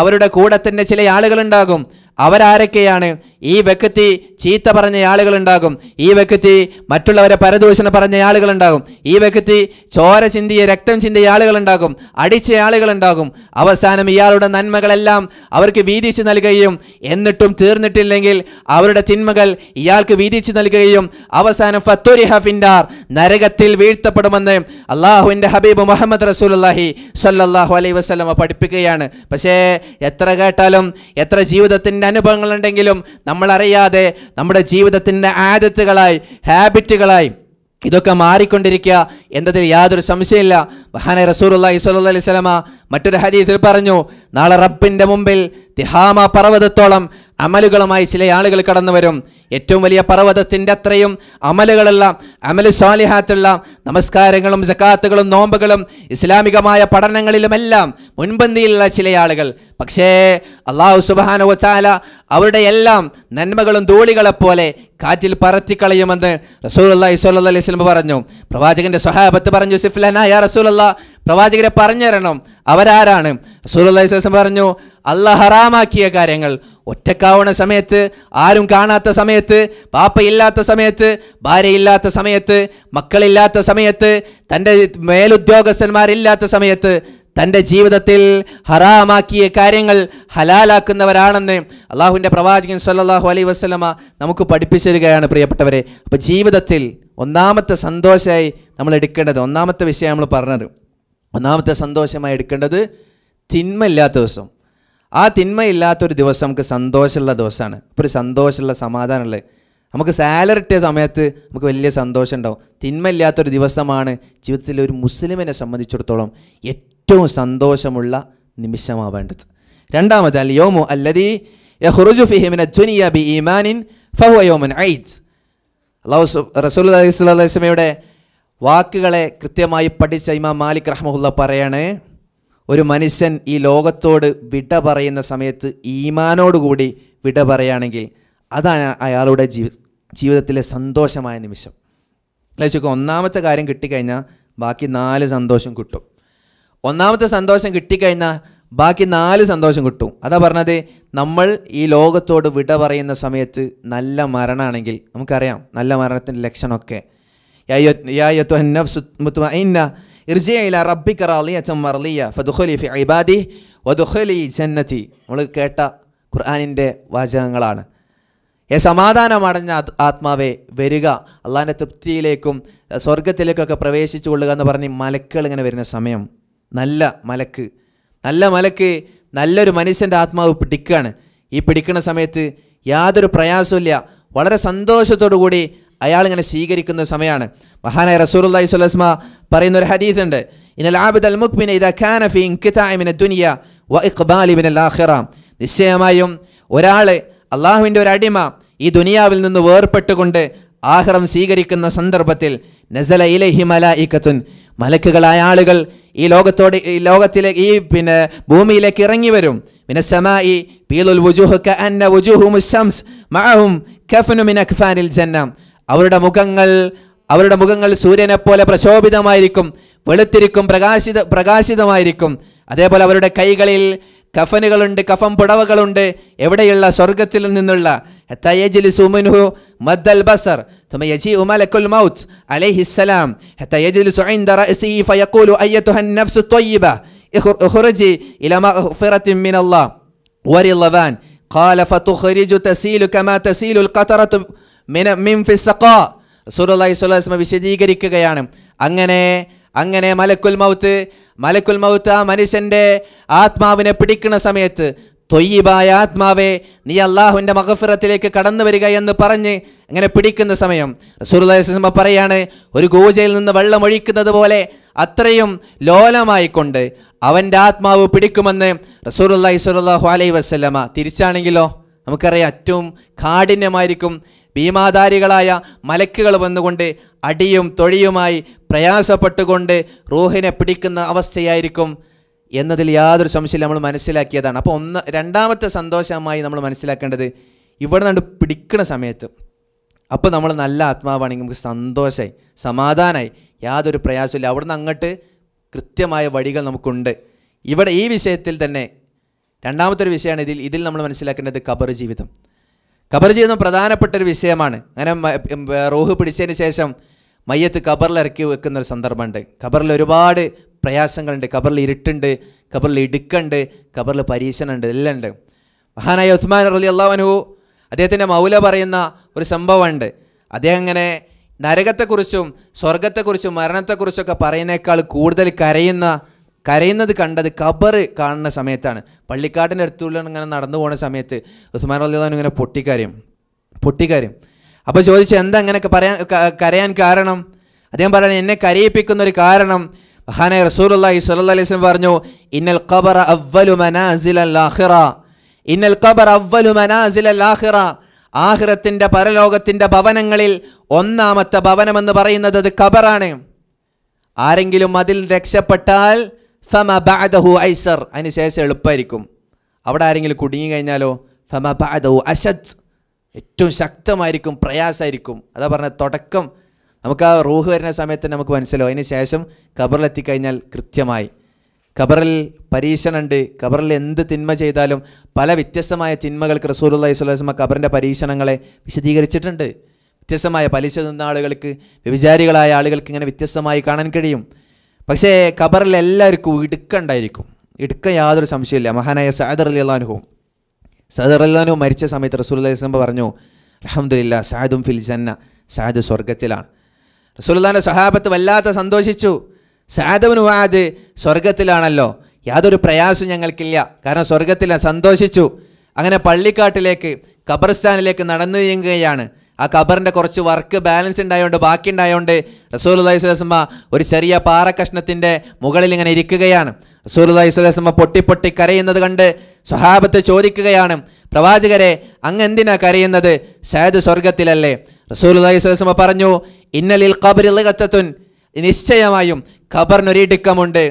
അവരുടെ കൂടെ തന്നെ ചില ആളുകളുണ്ടാകും അവരാരൊക്കെയാണ് ഈ വ്യക്തി ചീത്ത പറഞ്ഞ ആളുകളുണ്ടാകും ഈ വ്യക്തി മറ്റുള്ളവരെ പരദൂഷണം പറഞ്ഞ ആളുകളുണ്ടാകും ഈ വ്യക്തി ചോര ചിന്തിയ രക്തം ചിന്തിയ ആളുകളുണ്ടാകും അടിച്ച ആളുകളുണ്ടാകും അവസാനം ഇയാളുടെ നന്മകളെല്ലാം അവർക്ക് വീതിച്ച് നൽകുകയും എന്നിട്ടും തീർന്നിട്ടില്ലെങ്കിൽ അവരുടെ തിന്മകൾ ഇയാൾക്ക് വീതിച്ച് നൽകുകയും അവസാനം ഫത്തുരി ഹഫിൻഡാർ നരകത്തിൽ വീഴ്ത്തപ്പെടുമെന്ന് അള്ളാഹുവിൻ്റെ ഹബീബ് മുഹമ്മദ് റസൂലി സല്ലാഹു അലൈ വസ്ലമ പഠിപ്പിക്കുകയാണ് പക്ഷേ എത്ര കേട്ടാലും എത്ര ജീവിതത്തിൻ്റെ അനുഭവങ്ങളുണ്ടെങ്കിലും നമ്മളറിയാതെ നമ്മുടെ ജീവിതത്തിൻ്റെ ആദത്തുകളായി ഹാബിറ്റുകളായി ഇതൊക്കെ മാറിക്കൊണ്ടിരിക്കുക എന്നതിൽ യാതൊരു സംശയമില്ല മഹാന റസൂറുല്ലാ ഇസ്വല്ലാ അലൈഹി സ്വലമ മറ്റൊരു ഹദീസിൽ പറഞ്ഞു നാളെ റബ്ബിൻ്റെ മുമ്പിൽ തിഹാമ പർവ്വതത്തോളം അമലുകളുമായി ചില ആളുകൾ കടന്നു വരും ഏറ്റവും വലിയ പർവ്വതത്തിൻ്റെ അത്രയും അമലുകളുള്ള അമല് സ്വാലിഹാത്തുള്ള നമസ്കാരങ്ങളും ജക്കാത്തുകളും നോമ്പുകളും ഇസ്ലാമികമായ പഠനങ്ങളിലുമെല്ലാം മുൻപന്തിയിലുള്ള ചില ആളുകൾ പക്ഷേ അള്ളാഹു സുബാനുവച്ചാല അവരുടെ എല്ലാം നന്മകളും ധൂളികളെപ്പോലെ കാറ്റിൽ പറത്തിക്കളയുമെന്ന് റസൂൽ അള്ളാഹി സ്വല്ല അലൈഹി സ്വലം പറഞ്ഞു പ്രവാചകന്റെ സഹാബത്ത് പറഞ്ഞു സിഫ്ലനായ യാ റസൂൽ അല്ലാ പ്രവാചകരെ പറഞ്ഞു തരണം അവരാരാണ് റസൂൽ അള്ളഹി സ്വലം പറഞ്ഞു അള്ളാഹ് ഹറാമാക്കിയ കാര്യങ്ങൾ ഒറ്റക്കാവണ സമയത്ത് ആരും കാണാത്ത സമയത്ത് പാപ്പയില്ലാത്ത സമയത്ത് ഭാര്യയില്ലാത്ത സമയത്ത് മക്കളില്ലാത്ത സമയത്ത് തൻ്റെ മേലുദ്യോഗസ്ഥന്മാരില്ലാത്ത സമയത്ത് തൻ്റെ ജീവിതത്തിൽ ഹറാമാക്കിയ കാര്യങ്ങൾ ഹലാലാക്കുന്നവരാണെന്ന് അള്ളാഹുവിൻ്റെ പ്രവാചകൻ സല്ലാഹു അലൈ വസ്ലമ നമുക്ക് പഠിപ്പിച്ചു തരികയാണ് പ്രിയപ്പെട്ടവരെ അപ്പോൾ ജീവിതത്തിൽ ഒന്നാമത്തെ സന്തോഷമായി നമ്മൾ എടുക്കേണ്ടത് ഒന്നാമത്തെ വിഷയം നമ്മൾ പറഞ്ഞത് ഒന്നാമത്തെ സന്തോഷമായി എടുക്കേണ്ടത് തിന്മയില്ലാത്ത ദിവസം ആ തിന്മയില്ലാത്തൊരു ദിവസം നമുക്ക് സന്തോഷമുള്ള ദിവസമാണ് ഇപ്പോൾ ഒരു സന്തോഷമുള്ള സമാധാനമുള്ള നമുക്ക് സാലറി ഇട്ടിയ സമയത്ത് നമുക്ക് വലിയ സന്തോഷം ഉണ്ടാവും തിന്മയില്ലാത്തൊരു ദിവസമാണ് ജീവിതത്തിൽ ഒരു മുസ്ലിമിനെ സംബന്ധിച്ചിടത്തോളം ഏറ്റവും സന്തോഷമുള്ള നിമിഷമാവേണ്ടത് രണ്ടാമത് അല്ല യോമു അല്ലതി യഹ്റുജു ഫിഹിമിൻ അജ്വനിയ ബി ഈമാനിൻ ഫഹു യോമൻ ഐദ് അള്ളാഹു റസൂൽ അലൈഹി സ്വലാസ്ലമയുടെ വാക്കുകളെ കൃത്യമായി പഠിച്ച ഇമാം മാലിക് റഹ്മുല്ല പറയാണ് ഒരു മനുഷ്യൻ ഈ ലോകത്തോട് വിട പറയുന്ന സമയത്ത് ഈമാനോടുകൂടി വിട പറയുകയാണെങ്കിൽ അതാണ് അയാളുടെ ജീ ജീവിതത്തിലെ സന്തോഷമായ നിമിഷം ലക്ഷിക്ക് ഒന്നാമത്തെ കാര്യം കിട്ടിക്കഴിഞ്ഞാൽ ബാക്കി നാല് സന്തോഷം കിട്ടും ഒന്നാമത്തെ സന്തോഷം കിട്ടിക്കഴിഞ്ഞാൽ ബാക്കി നാല് സന്തോഷം കിട്ടും അതാ പറഞ്ഞത് നമ്മൾ ഈ ലോകത്തോട് വിട പറയുന്ന സമയത്ത് നല്ല മരണമാണെങ്കിൽ നമുക്കറിയാം നല്ല മരണത്തിൻ്റെ ലക്ഷണമൊക്കെ ഇർജിയ ഇല കറാലി അച്ഛൻ ചമ്മർലിയ ഫതുഖലി ഫി ഇബാദി വദുഖലി ജന്നത്തി നമ്മൾ കേട്ട ഖുർആാനിൻ്റെ വാചകങ്ങളാണ് എ സമാധാനമടഞ്ഞ ആത്മാവെ വരിക അള്ളാഹിൻ്റെ തൃപ്തിയിലേക്കും സ്വർഗത്തിലേക്കൊക്കെ പ്രവേശിച്ചു കൊള്ളുക എന്ന് പറഞ്ഞ് മലക്കുകൾ ഇങ്ങനെ വരുന്ന സമയം നല്ല മലക്ക് നല്ല മലക്ക് നല്ലൊരു മനുഷ്യൻ്റെ ആത്മാവ് പിടിക്കുകയാണ് ഈ പിടിക്കുന്ന സമയത്ത് യാതൊരു പ്രയാസമില്ല വളരെ സന്തോഷത്തോടു കൂടി അയാൾ ഇങ്ങനെ സ്വീകരിക്കുന്ന സമയമാണ് മഹാനായ റസൂറുല്ലാഹി സ്വലസ്മ പറയുന്ന ഒരു ഉണ്ട് ഇനൽ ആബിദ് അൽ മുഖ്മിൻ ഇദ ഖാന ഫി ഇൻഖിതാഇമിന ദുനിയ വ ഇഖ്ബാലി മിനൽ ആഖിറ നിശ്ചയമായും ഒരാൾ അള്ളാഹുവിൻ്റെ ഒരു അടിമ ഈ ദുനിയാവിൽ നിന്ന് വേർപെട്ടുകൊണ്ട് ആഹ്റം സ്വീകരിക്കുന്ന സന്ദർഭത്തിൽ നസല ഇലഹി മലായിക്കത്തുൻ മലക്കുകളായ ആളുകൾ ഈ ലോകത്തോട് ഈ ലോകത്തിലെ ഈ പിന്നെ ഭൂമിയിലേക്ക് ഇറങ്ങി വരും പിന്നെ സമായി പീലുൽ വുജുഹ് ക അന്ന വുജുഹു മുസ്സംസ് മഅഹും കഫനു മിൻ അക്ഫാനിൽ ജന്നം അവരുടെ മുഖങ്ങൾ അവരുടെ മുഖങ്ങൾ സൂര്യനെ പോലെ പ്രശോഭിതമായിരിക്കും വെളുത്തിരിക്കും പ്രകാശിത പ്രകാശിതമായിരിക്കും അതേപോലെ അവരുടെ കൈകളിൽ കഫനുകളുണ്ട് കഫം പുടവകളുണ്ട് എവിടെയുള്ള സ്വർഗത്തിൽ നിന്നുള്ള മദ്ദൽ ബസർ ثم يجيء ملك വിശദീകരിക്കുകയാണ് അങ്ങനെ അങ്ങനെ മലക്കുൽ മൗത്ത് മലക്കുൽ മൗത്ത് ആ മനുഷ്യന്റെ ആത്മാവിനെ പിടിക്കുന്ന സമയത്ത് തൊയ്യബായ ആത്മാവെ നീ അള്ളാഹുവിന്റെ മകഫിറത്തിലേക്ക് കടന്നു വരിക എന്ന് പറഞ്ഞ് അങ്ങനെ പിടിക്കുന്ന സമയം റസൂർമ്മ പറയാണ് ഒരു ഗൂജയിൽ നിന്ന് വെള്ളം ഒഴിക്കുന്നത് പോലെ അത്രയും ലോലമായിക്കൊണ്ട് അവൻ്റെ ആത്മാവ് പിടിക്കുമെന്ന് റസൂർല്ലാഹി സ്വലാഹു അലൈ വസ്ലമ തിരിച്ചാണെങ്കിലോ നമുക്കറിയാം ഏറ്റവും കാഠിന്യമായിരിക്കും ഭീമാധാരികളായ മലക്കുകൾ വന്നുകൊണ്ട് അടിയും തൊഴിയുമായി പ്രയാസപ്പെട്ടുകൊണ്ട് റൂഹിനെ പിടിക്കുന്ന അവസ്ഥയായിരിക്കും എന്നതിൽ യാതൊരു സംശയം നമ്മൾ മനസ്സിലാക്കിയതാണ് അപ്പോൾ ഒന്ന് രണ്ടാമത്തെ സന്തോഷമായി നമ്മൾ മനസ്സിലാക്കേണ്ടത് ഇവിടെ നിന്ന് പിടിക്കുന്ന സമയത്ത് അപ്പോൾ നമ്മൾ നല്ല ആത്മാവാണെങ്കിൽ നമുക്ക് സന്തോഷമായി സമാധാനമായി യാതൊരു പ്രയാസമില്ല അവിടെ നിന്ന് അങ്ങോട്ട് കൃത്യമായ വഴികൾ നമുക്കുണ്ട് ഇവിടെ ഈ വിഷയത്തിൽ തന്നെ രണ്ടാമത്തെ ഒരു വിഷയമാണ് ഇതിൽ ഇതിൽ നമ്മൾ മനസ്സിലാക്കേണ്ടത് കബർ ജീവിതം കബർ ചെയ്യുന്ന പ്രധാനപ്പെട്ട ഒരു വിഷയമാണ് അങ്ങനെ റോഹ് പിടിച്ചതിന് ശേഷം മയ്യത്ത് ഖബറിൽ ഇറക്കി വെക്കുന്ന ഒരു സന്ദർഭമുണ്ട് ഖബറിൽ ഒരുപാട് പ്രയാസങ്ങളുണ്ട് ഖബറിൽ ഇരുട്ടുണ്ട് ഖബറിൽ ഇടുക്കുണ്ട് ഖബറിൽ പരീക്ഷണമുണ്ട് എല്ലാം ഉണ്ട് മഹാനായ ഉസ്മാൻ അലി അള്ളാഹനു അദ്ദേഹത്തിൻ്റെ മൗല പറയുന്ന ഒരു സംഭവമുണ്ട് അദ്ദേഹം അങ്ങനെ നരകത്തെക്കുറിച്ചും സ്വർഗത്തെക്കുറിച്ചും ഒക്കെ പറയുന്നേക്കാൾ കൂടുതൽ കരയുന്ന കരയുന്നത് കണ്ടത് ഖബർ കാണുന്ന സമയത്താണ് പള്ളിക്കാട്ടിൻ്റെ അടുത്തുള്ള ഇങ്ങനെ നടന്നു പോകുന്ന സമയത്ത് ഉസ്മാൻ അള്ളാഹു ഇങ്ങനെ പൊട്ടിക്കാര്യം പൊട്ടിക്കാര്യം അപ്പോൾ ചോദിച്ചു എന്താ അങ്ങനെയൊക്കെ പറയാൻ കരയാൻ കാരണം അദ്ദേഹം പറയണേ എന്നെ കരയിപ്പിക്കുന്ന ഒരു കാരണം മഹാനായ റസൂൽ അള്ളാഹി അലൈഹി സ്വലം പറഞ്ഞു ഇന്നൽ ഖബർ അവ്വലു മനാസിൽ ഇന്നൽ ഖബർ അവ്വലു മനാസിൽ ആഹിറത്തിൻ്റെ പരലോകത്തിൻ്റെ ഭവനങ്ങളിൽ ഒന്നാമത്തെ ഭവനമെന്ന് പറയുന്നത് അത് ഖബറാണ് ആരെങ്കിലും അതിൽ രക്ഷപ്പെട്ടാൽ ഫമ ബാദഹു ഐസർ അതിന് ശേഷം എളുപ്പമായിരിക്കും അവിടെ ആരെങ്കിലും കുടുങ്ങി കഴിഞ്ഞാലോ ഫമ ബാദഹു അശദ് ഏറ്റവും ശക്തമായിരിക്കും പ്രയാസമായിരിക്കും അതാ പറഞ്ഞ തുടക്കം നമുക്ക് ആ റൂഹ് വരുന്ന സമയത്ത് നമുക്ക് മനസ്സിലാവും അതിന് ശേഷം ഖബറിലെത്തിക്കഴിഞ്ഞാൽ കൃത്യമായി ഖബറിൽ പരീക്ഷണമുണ്ട് ഖബറിൽ എന്ത് തിന്മ ചെയ്താലും പല വ്യത്യസ്തമായ തിന്മകൾക്ക് റസൂലുള്ളി സ്വലമ ഖബറിൻ്റെ പരീക്ഷണങ്ങളെ വിശദീകരിച്ചിട്ടുണ്ട് വ്യത്യസ്തമായ പലിശ നിന്ന ആളുകൾക്ക് വ്യഭിചാരികളായ ആളുകൾക്ക് ഇങ്ങനെ വ്യത്യസ്തമായി കാണാൻ കഴിയും പക്ഷേ ഖബറിൽ എല്ലാവർക്കും ഇടുക്കുണ്ടായിരിക്കും ഇടുക്ക യാതൊരു സംശയമില്ല മഹാനായ സാദർ അലി അള്ളാനുഹും സാദർ അള്ളാനുഹു മരിച്ച സമയത്ത് റസൂൽ അലൈഹി സ്വലം പറഞ്ഞു അലഹമുല്ല സാദും ഫിൽ ജന്ന സാദ് സ്വർഗത്തിലാണ് റസൂലുല്ലാൻ്റെ സഹാബത്ത് വല്ലാത്ത സന്തോഷിച്ചു സാദവന് വാദ് സ്വർഗത്തിലാണല്ലോ യാതൊരു പ്രയാസം ഞങ്ങൾക്കില്ല കാരണം സ്വർഗത്തിൽ സന്തോഷിച്ചു അങ്ങനെ പള്ളിക്കാട്ടിലേക്ക് ഖബർസ്ഥാനിലേക്ക് നടന്നു നീങ്ങുകയാണ് ആ ഖബറിൻ്റെ കുറച്ച് വർക്ക് ബാലൻസ് ഉണ്ടായതുകൊണ്ട് ബാക്കി ഉണ്ടായതുകൊണ്ട് റസൂൽ അള്ളഹി സ്വലസ്മ ഒരു ചെറിയ പാറ കഷ്ണത്തിൻ്റെ മുകളിൽ ഇങ്ങനെ ഇരിക്കുകയാണ് റസൂൽ അള്ളഹി സ്വലസ്മ പൊട്ടി പൊട്ടി കരയുന്നത് കണ്ട് സ്വഹാബത്ത് ചോദിക്കുകയാണ് പ്രവാചകരെ അങ്ങ് എന്തിനാ കരയുന്നത് സയദ് സ്വർഗത്തിലല്ലേ റസൂൽ അള്ളഹി സ്വലസ്മ പറഞ്ഞു ഇന്നലിൽ ഖബറിൽ കത്തത്തുൻ നിശ്ചയമായും ഖബറിനൊരിടുക്കമുണ്ട്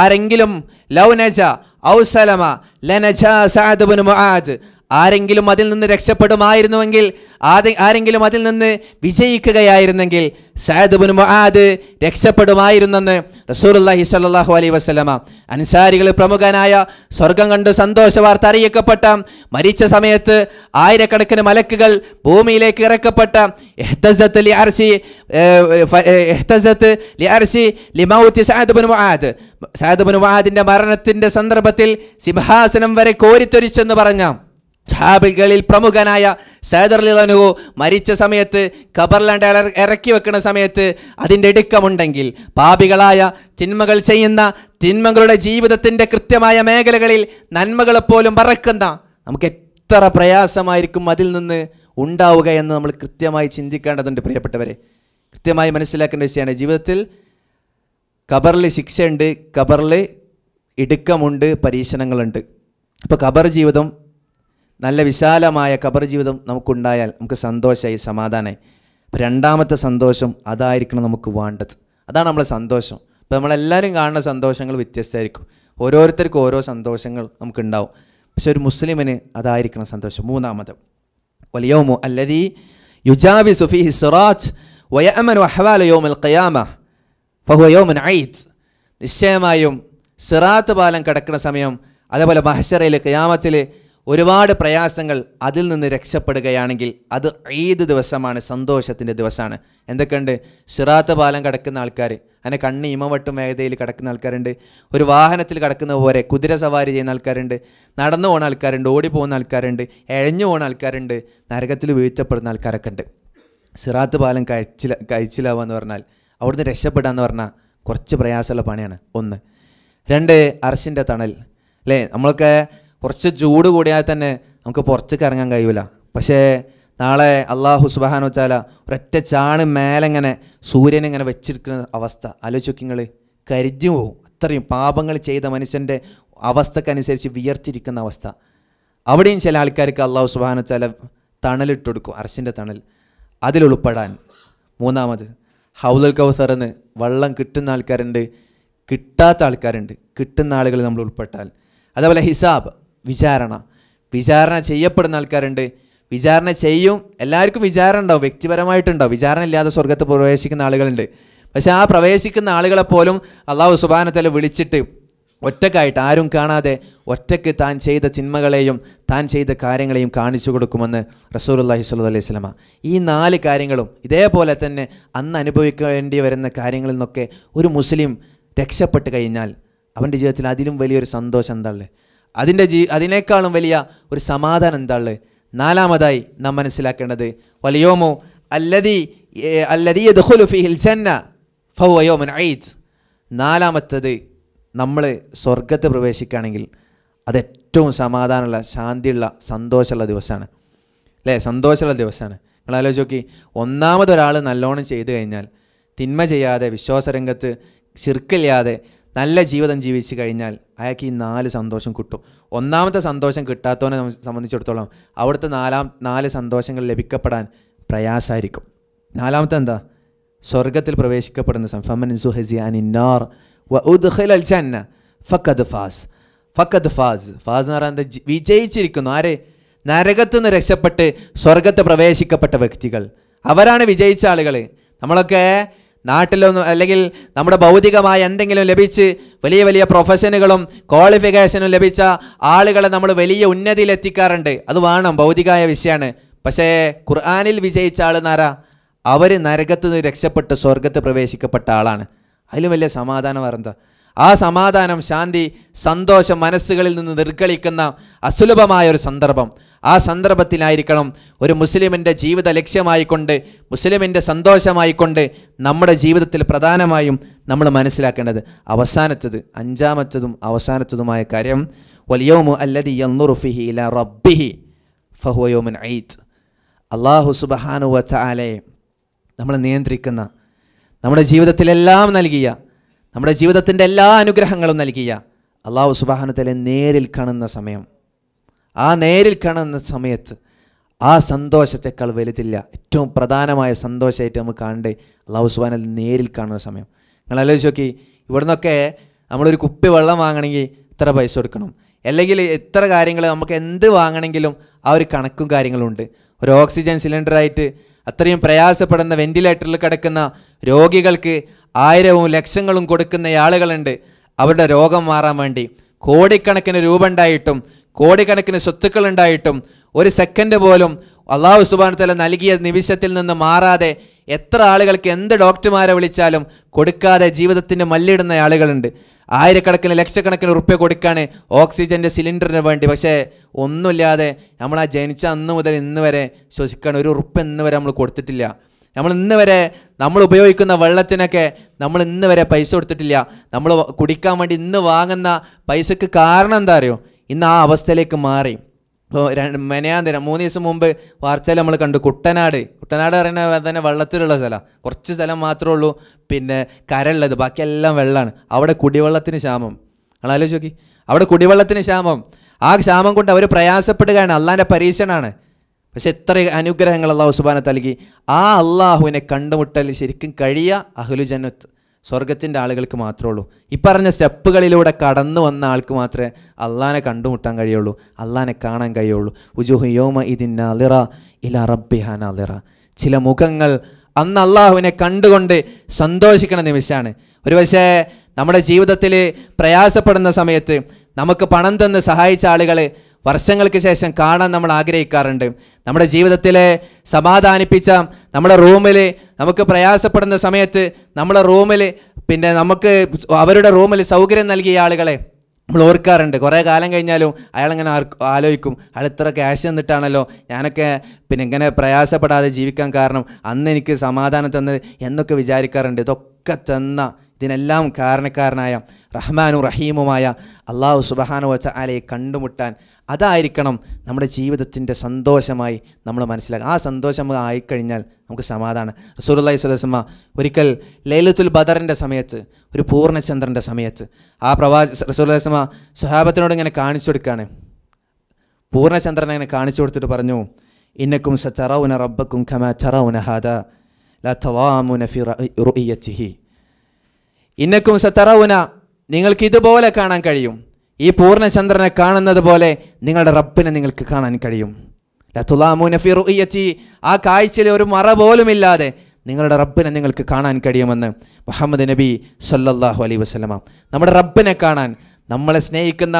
ആരെങ്കിലും ലൗനജ ഔസലമ ലനജ സാദ് മുആദ് ആരെങ്കിലും അതിൽ നിന്ന് രക്ഷപ്പെടുമായിരുന്നുവെങ്കിൽ ആരെങ്കിലും അതിൽ നിന്ന് വിജയിക്കുകയായിരുന്നെങ്കിൽ സയദ്ബുൻ മുആദ് രക്ഷപ്പെടുമായിരുന്നെന്ന് റസൂലുള്ളാഹി സ്വല്ലല്ലാഹു അലൈഹി വസല്ലമ അൻസാരികൾ പ്രമുഖനായ സ്വർഗം കണ്ട് സന്തോഷ വാർത്ത അറിയിക്കപ്പെട്ട മരിച്ച സമയത്ത് ആയിരക്കണക്കിന് മലക്കുകൾ ഭൂമിയിലേക്ക് ഇറക്കപ്പെട്ട എഹ്തസത്ത് ലിയാർസി എഹ്തസത്ത് ലിയാർസി ലിമൗത്തി സയദ്ബുൻ മുആദ് സയദ്ബുൻ മുആദിന്റെ മരണത്തിന്റെ സന്ദർഭത്തിൽ സിംഹാസനം വരെ കോരിത്തൊരിച്ചെന്ന് പറഞ്ഞ ഹാബികളിൽ പ്രമുഖനായ സേദർലിതനുവോ മരിച്ച സമയത്ത് ഖബർലാണ്ട് ഇറക്കി വെക്കുന്ന സമയത്ത് അതിൻ്റെ ഇടുക്കമുണ്ടെങ്കിൽ പാപികളായ തിന്മകൾ ചെയ്യുന്ന തിന്മകളുടെ ജീവിതത്തിൻ്റെ കൃത്യമായ മേഖലകളിൽ നന്മകളെപ്പോലും പറക്കുന്ന നമുക്ക് എത്ര പ്രയാസമായിരിക്കും അതിൽ നിന്ന് ഉണ്ടാവുക എന്ന് നമ്മൾ കൃത്യമായി ചിന്തിക്കേണ്ടതുണ്ട് പ്രിയപ്പെട്ടവരെ കൃത്യമായി മനസ്സിലാക്കേണ്ട വിഷയമാണ് ജീവിതത്തിൽ ഖബറിൽ ശിക്ഷയുണ്ട് ഖബറിൽ ഇടുക്കമുണ്ട് പരീക്ഷണങ്ങളുണ്ട് അപ്പോൾ ഖബർ ജീവിതം നല്ല വിശാലമായ ഖബർ ജീവിതം നമുക്കുണ്ടായാൽ നമുക്ക് സന്തോഷമായി സമാധാനമായി രണ്ടാമത്തെ സന്തോഷം അതായിരിക്കണം നമുക്ക് വേണ്ടത് അതാണ് നമ്മളെ സന്തോഷം ഇപ്പോൾ നമ്മളെല്ലാവരും കാണുന്ന സന്തോഷങ്ങൾ വ്യത്യസ്തമായിരിക്കും ഓരോരുത്തർക്കും ഓരോ സന്തോഷങ്ങൾ നമുക്കുണ്ടാവും പക്ഷെ ഒരു മുസ്ലിമിന് അതായിരിക്കണം സന്തോഷം മൂന്നാമത് വലിയോമോ അല്ലതി യുജാവി സുഫി ഹിസ്റാജ് വയമൻ അഹ്വാല യോമൽ കയാമ ഫഹു യോമൻ ഐത്ത് നിശ്ചയമായും സിറാത്ത് പാലം കിടക്കുന്ന സമയം അതേപോലെ മഹസറയിൽ കയാമത്തിൽ ഒരുപാട് പ്രയാസങ്ങൾ അതിൽ നിന്ന് രക്ഷപ്പെടുകയാണെങ്കിൽ അത് ഏത് ദിവസമാണ് സന്തോഷത്തിൻ്റെ ദിവസമാണ് എന്തൊക്കെയുണ്ട് ശിറാത്ത പാലം കടക്കുന്ന ആൾക്കാർ അങ്ങനെ കണ്ണ് ഇമവട്ടും വേഗതയിൽ കടക്കുന്ന ആൾക്കാരുണ്ട് ഒരു വാഹനത്തിൽ കിടക്കുന്ന പോലെ കുതിര സവാരി ചെയ്യുന്ന ആൾക്കാരുണ്ട് നടന്നു പോകുന്ന ആൾക്കാരുണ്ട് ഓടിപ്പോകുന്ന ആൾക്കാരുണ്ട് എഴഞ്ഞു പോകുന്ന ആൾക്കാരുണ്ട് നരകത്തിൽ വീഴ്ചപ്പെടുന്ന ആൾക്കാരൊക്കെ ഉണ്ട് സിറാത്ത് പാലം കഴിച്ച കഴിച്ചിലാവുക എന്ന് പറഞ്ഞാൽ അവിടുന്ന് രക്ഷപ്പെടുക എന്ന് പറഞ്ഞാൽ കുറച്ച് പ്രയാസമുള്ള പണിയാണ് ഒന്ന് രണ്ട് അർശിൻ്റെ തണൽ അല്ലേ നമ്മളൊക്കെ കുറച്ച് ചൂട് കൂടിയാൽ തന്നെ നമുക്ക് പുറത്തേക്ക് ഇറങ്ങാൻ കഴിയില്ല പക്ഷേ നാളെ അള്ളാഹു സുബാന വെച്ചാൽ ഒരൊറ്റ ചാണ് മേലെങ്ങനെ സൂര്യനിങ്ങനെ വെച്ചിരിക്കുന്ന അവസ്ഥ ആലോചിക്കുങ്ങൾ കരിഞ്ഞു പോവും അത്രയും പാപങ്ങൾ ചെയ്ത മനുഷ്യൻ്റെ അവസ്ഥക്കനുസരിച്ച് വിയർച്ചിരിക്കുന്ന അവസ്ഥ അവിടെയും ചില ആൾക്കാർക്ക് അള്ളാഹു സുബാന വെച്ചാൽ തണലിട്ടൊടുക്കും അർശിൻ്റെ തണൽ അതിലുൾപ്പെടാൻ മൂന്നാമത് ഹൗദൽ കൗസറിന് വെള്ളം കിട്ടുന്ന ആൾക്കാരുണ്ട് കിട്ടാത്ത ആൾക്കാരുണ്ട് കിട്ടുന്ന ആളുകൾ നമ്മൾ ഉൾപ്പെട്ടാൽ അതേപോലെ ഹിസാബ് വിചാരണ വിചാരണ ചെയ്യപ്പെടുന്ന ആൾക്കാരുണ്ട് വിചാരണ ചെയ്യും എല്ലാവർക്കും വിചാരണ ഉണ്ടാവും വ്യക്തിപരമായിട്ടുണ്ടാവും വിചാരണ ഇല്ലാതെ സ്വർഗത്ത് പ്രവേശിക്കുന്ന ആളുകളുണ്ട് പക്ഷേ ആ പ്രവേശിക്കുന്ന ആളുകളെ പോലും അള്ളാഹു സുബാനത്തല വിളിച്ചിട്ട് ഒറ്റക്കായിട്ട് ആരും കാണാതെ ഒറ്റയ്ക്ക് താൻ ചെയ്ത ചിന്മകളെയും താൻ ചെയ്ത കാര്യങ്ങളെയും കാണിച്ചു കൊടുക്കുമെന്ന് റസൂലുല്ലാഹി സ്വല്ലു അലൈഹി സ്വലമ ഈ നാല് കാര്യങ്ങളും ഇതേപോലെ തന്നെ അന്ന് അനുഭവിക്കേണ്ടി വരുന്ന കാര്യങ്ങളിൽ നിന്നൊക്കെ ഒരു മുസ്ലിം രക്ഷപ്പെട്ട് കഴിഞ്ഞാൽ അവൻ്റെ ജീവിതത്തിൽ അതിലും വലിയൊരു സന്തോഷം ഉള്ളത് അതിൻ്റെ ജീ അതിനേക്കാളും വലിയ ഒരു സമാധാനം എന്താണ് നാലാമതായി നാം മനസ്സിലാക്കേണ്ടത് വലിയോമോ അല്ലതി അല്ലതി ഫിഹിൽ ജന്ന ഫവയോമൻ ഐജ് നാലാമത്തത് നമ്മൾ സ്വർഗത്ത് പ്രവേശിക്കുകയാണെങ്കിൽ ഏറ്റവും സമാധാനമുള്ള ശാന്തിയുള്ള സന്തോഷമുള്ള ദിവസമാണ് അല്ലേ സന്തോഷമുള്ള ദിവസമാണ് നിങ്ങൾ ആലോചിച്ച് നോക്കി ഒന്നാമതൊരാൾ നല്ലോണം ചെയ്തു കഴിഞ്ഞാൽ തിന്മ ചെയ്യാതെ വിശ്വാസരംഗത്ത് ചിർക്കില്ലാതെ നല്ല ജീവിതം ജീവിച്ചു കഴിഞ്ഞാൽ അയാൾക്ക് ഈ നാല് സന്തോഷം കിട്ടും ഒന്നാമത്തെ സന്തോഷം കിട്ടാത്തവനെ സംബന്ധിച്ചിടത്തോളം അവിടുത്തെ നാലാം നാല് സന്തോഷങ്ങൾ ലഭിക്കപ്പെടാൻ പ്രയാസമായിരിക്കും നാലാമത്തെ എന്താ സ്വർഗത്തിൽ പ്രവേശിക്കപ്പെടുന്ന ഫാസ് ഫക്കദ് ഫാസ് ഫാസ് എന്ന് പറയുന്നത് വിജയിച്ചിരിക്കുന്നു ആരെ നരകത്ത് നിന്ന് രക്ഷപ്പെട്ട് സ്വർഗത്ത് പ്രവേശിക്കപ്പെട്ട വ്യക്തികൾ അവരാണ് വിജയിച്ച ആളുകൾ നമ്മളൊക്കെ നാട്ടിലൊന്നും അല്ലെങ്കിൽ നമ്മുടെ ഭൗതികമായ എന്തെങ്കിലും ലഭിച്ച് വലിയ വലിയ പ്രൊഫഷനുകളും ക്വാളിഫിക്കേഷനും ലഭിച്ച ആളുകളെ നമ്മൾ വലിയ ഉന്നതിയിലെത്തിക്കാറുണ്ട് അത് വേണം ഭൗതികമായ വിഷയമാണ് പക്ഷേ ഖുർആാനിൽ വിജയിച്ച ആൾ നാരാ അവർ നരകത്ത് നിന്ന് രക്ഷപ്പെട്ട് സ്വർഗത്ത് പ്രവേശിക്കപ്പെട്ട ആളാണ് അതിൽ വലിയ സമാധാനം വേറെന്താ ആ സമാധാനം ശാന്തി സന്തോഷം മനസ്സുകളിൽ നിന്ന് നിർഗളിക്കുന്ന അസുലഭമായ ഒരു സന്ദർഭം ആ സന്ദർഭത്തിലായിരിക്കണം ഒരു മുസ്ലിമിൻ്റെ ജീവിത ലക്ഷ്യമായിക്കൊണ്ട് മുസ്ലിമിൻ്റെ സന്തോഷമായിക്കൊണ്ട് നമ്മുടെ ജീവിതത്തിൽ പ്രധാനമായും നമ്മൾ മനസ്സിലാക്കേണ്ടത് അവസാനത്തത് അഞ്ചാമത്തതും അവസാനത്തതുമായ കാര്യം വലിയോമു അല്ലതി യന്നുറുഫിഹി റബ്ബിഹി ഫഹുയോമൻ ഐത്ത് അള്ളാഹു സുബഹാനു വച്ച ആലയെ നമ്മൾ നിയന്ത്രിക്കുന്ന നമ്മുടെ ജീവിതത്തിലെല്ലാം നൽകിയ നമ്മുടെ ജീവിതത്തിൻ്റെ എല്ലാ അനുഗ്രഹങ്ങളും നൽകിയ അള്ളാഹു സുബാനുത്തലെ നേരിൽ കാണുന്ന സമയം ആ നേരിൽ കാണുന്ന സമയത്ത് ആ സന്തോഷത്തെക്കാൾ വലുതില്ല ഏറ്റവും പ്രധാനമായ സന്തോഷമായിട്ട് നമുക്ക് കാണണ്ടേ അള്ളാഹു സുബാനൽ നേരിൽ കാണുന്ന സമയം നിങ്ങൾ ആലോചിച്ച് നോക്കി ഇവിടെ നിന്നൊക്കെ നമ്മളൊരു കുപ്പി വെള്ളം വാങ്ങണമെങ്കിൽ ഇത്ര പൈസ കൊടുക്കണം അല്ലെങ്കിൽ എത്ര കാര്യങ്ങൾ നമുക്ക് എന്ത് വാങ്ങണമെങ്കിലും ആ ഒരു കണക്കും കാര്യങ്ങളും ഉണ്ട് ഒരു ഓക്സിജൻ സിലിണ്ടറായിട്ട് അത്രയും പ്രയാസപ്പെടുന്ന വെന്റിലേറ്ററിൽ കിടക്കുന്ന രോഗികൾക്ക് ആയിരവും ലക്ഷങ്ങളും കൊടുക്കുന്ന ആളുകളുണ്ട് അവരുടെ രോഗം മാറാൻ വേണ്ടി കോടിക്കണക്കിന് രൂപ ഉണ്ടായിട്ടും കോടിക്കണക്കിന് സ്വത്തുക്കൾ ഉണ്ടായിട്ടും ഒരു സെക്കൻഡ് പോലും അള്ളാഹു സുബാനത്തല നൽകിയ നിമിഷത്തിൽ നിന്ന് മാറാതെ എത്ര ആളുകൾക്ക് എന്ത് ഡോക്ടർമാരെ വിളിച്ചാലും കൊടുക്കാതെ ജീവിതത്തിൻ്റെ മല്ലിടുന്ന ആളുകളുണ്ട് ആയിരക്കണക്കിന് ലക്ഷക്കണക്കിന് ഉറുപ്പ്യ കൊടുക്കാണ് ഓക്സിജൻ്റെ സിലിണ്ടറിന് വേണ്ടി പക്ഷേ ഒന്നുമില്ലാതെ നമ്മൾ ആ ജനിച്ച അന്ന് മുതൽ ഇന്ന് വരെ ശ്വസിക്കാൻ ഒരു ഉറുപ്പ് ഇന്ന് വരെ നമ്മൾ കൊടുത്തിട്ടില്ല നമ്മൾ ഇന്ന് വരെ നമ്മൾ ഉപയോഗിക്കുന്ന വെള്ളത്തിനൊക്കെ നമ്മൾ ഇന്ന് വരെ പൈസ കൊടുത്തിട്ടില്ല നമ്മൾ കുടിക്കാൻ വേണ്ടി ഇന്ന് വാങ്ങുന്ന പൈസക്ക് കാരണം എന്താ അറിയോ ഇന്ന് ആ അവസ്ഥയിലേക്ക് മാറി ഇപ്പോൾ മെനയാന്തരം മൂന്ന് ദിവസം മുമ്പ് വാർച്ചയിൽ നമ്മൾ കണ്ടു കുട്ടനാട് കുട്ടനാട് പറയുന്ന തന്നെ വെള്ളത്തിലുള്ള സ്ഥലമാണ് കുറച്ച് സ്ഥലം മാത്രമേ ഉള്ളൂ പിന്നെ കരള്ളത് ബാക്കിയെല്ലാം വെള്ളമാണ് അവിടെ കുടിവെള്ളത്തിന് ക്ഷാമം ആലോചിച്ച് നോക്കി അവിടെ കുടിവെള്ളത്തിന് ക്ഷാമം ആ ക്ഷാമം കൊണ്ട് അവർ പ്രയാസപ്പെടുകയാണ് അള്ളാൻ്റെ പരീക്ഷണമാണ് പക്ഷെ എത്ര അനുഗ്രഹങ്ങൾ അള്ളാഹു സുബാന നൽകി ആ അള്ളാഹുവിനെ കണ്ടുമുട്ടൽ ശരിക്കും കഴിയുക അഹ്ലുജനത്ത് സ്വർഗത്തിൻ്റെ ആളുകൾക്ക് മാത്രമേ ഉള്ളൂ ഇപ്പറഞ്ഞ സ്റ്റെപ്പുകളിലൂടെ കടന്നു വന്ന ആൾക്ക് മാത്രമേ അള്ളഹാനെ കണ്ടുമുട്ടാൻ കഴിയുള്ളൂ അള്ളഹാനെ കാണാൻ കഴിയുള്ളൂ ഉജുഹു യോമ ഇതിൻ അലിറ ഇല റബ്ബിഹാൻ അലിറ ചില മുഖങ്ങൾ അന്ന് അള്ളാഹുവിനെ കണ്ടുകൊണ്ട് സന്തോഷിക്കുന്ന നിമിഷമാണ് ഒരുപക്ഷേ നമ്മുടെ ജീവിതത്തിൽ പ്രയാസപ്പെടുന്ന സമയത്ത് നമുക്ക് പണം തന്ന് സഹായിച്ച ആളുകൾ വർഷങ്ങൾക്ക് ശേഷം കാണാൻ നമ്മൾ ആഗ്രഹിക്കാറുണ്ട് നമ്മുടെ ജീവിതത്തിലെ സമാധാനിപ്പിച്ച നമ്മുടെ റൂമിൽ നമുക്ക് പ്രയാസപ്പെടുന്ന സമയത്ത് നമ്മുടെ റൂമിൽ പിന്നെ നമുക്ക് അവരുടെ റൂമിൽ സൗകര്യം നൽകിയ ആളുകളെ നമ്മൾ ഓർക്കാറുണ്ട് കുറേ കാലം കഴിഞ്ഞാലും അയാളിങ്ങനെ ആലോചിക്കും അയാൾ ഇത്ര ക്യാഷ് തന്നിട്ടാണല്ലോ ഞാനൊക്കെ പിന്നെ ഇങ്ങനെ പ്രയാസപ്പെടാതെ ജീവിക്കാൻ കാരണം അന്ന് എനിക്ക് സമാധാനം തന്നത് എന്നൊക്കെ വിചാരിക്കാറുണ്ട് ഇതൊക്കെ തന്ന ഇതിനെല്ലാം കാരണക്കാരനായ റഹ്മാനും റഹീമുമായ അള്ളാഹു സുബഹാനു വച്ച ആലയെ കണ്ടുമുട്ടാൻ അതായിരിക്കണം നമ്മുടെ ജീവിതത്തിൻ്റെ സന്തോഷമായി നമ്മൾ മനസ്സിലാക്കുക ആ സന്തോഷം ആയിക്കഴിഞ്ഞാൽ നമുക്ക് സമാധാനം റസൂർല്ലാ സുലസമ്മ ഒരിക്കൽ ലൈലത്തുൽ ബദറിൻ്റെ സമയത്ത് ഒരു പൂർണ്ണചന്ദ്രൻ്റെ സമയത്ത് ആ പ്രവാ റസൂർസ്മ സുഹാബത്തിനോട് ഇങ്ങനെ കാണിച്ചു കൊടുക്കുകയാണ് പൂർണ്ണചന്ദ്രൻ ഇങ്ങനെ കാണിച്ചു കൊടുത്തിട്ട് പറഞ്ഞു ഇന്നക്കും സ ചറവുന റബ്ബക്കും ഖമ ചറവുന ഹാദ ല ഫി റുഇയത്തിഹി ഇന്നക്കും സ തറവുന നിങ്ങൾക്ക് ഇതുപോലെ കാണാൻ കഴിയും ഈ പൂർണ്ണചന്ദ്രനെ കാണുന്നത് പോലെ നിങ്ങളുടെ റബ്ബിനെ നിങ്ങൾക്ക് കാണാൻ കഴിയും ലത്തുലാമുനഫി റുയ്യച്ചി ആ കാഴ്ചയിലെ ഒരു മറ പോലുമില്ലാതെ നിങ്ങളുടെ റബ്ബിനെ നിങ്ങൾക്ക് കാണാൻ കഴിയുമെന്ന് മുഹമ്മദ് നബി സല്ലാഹു അലൈ വസ്ലമ നമ്മുടെ റബ്ബിനെ കാണാൻ നമ്മളെ സ്നേഹിക്കുന്ന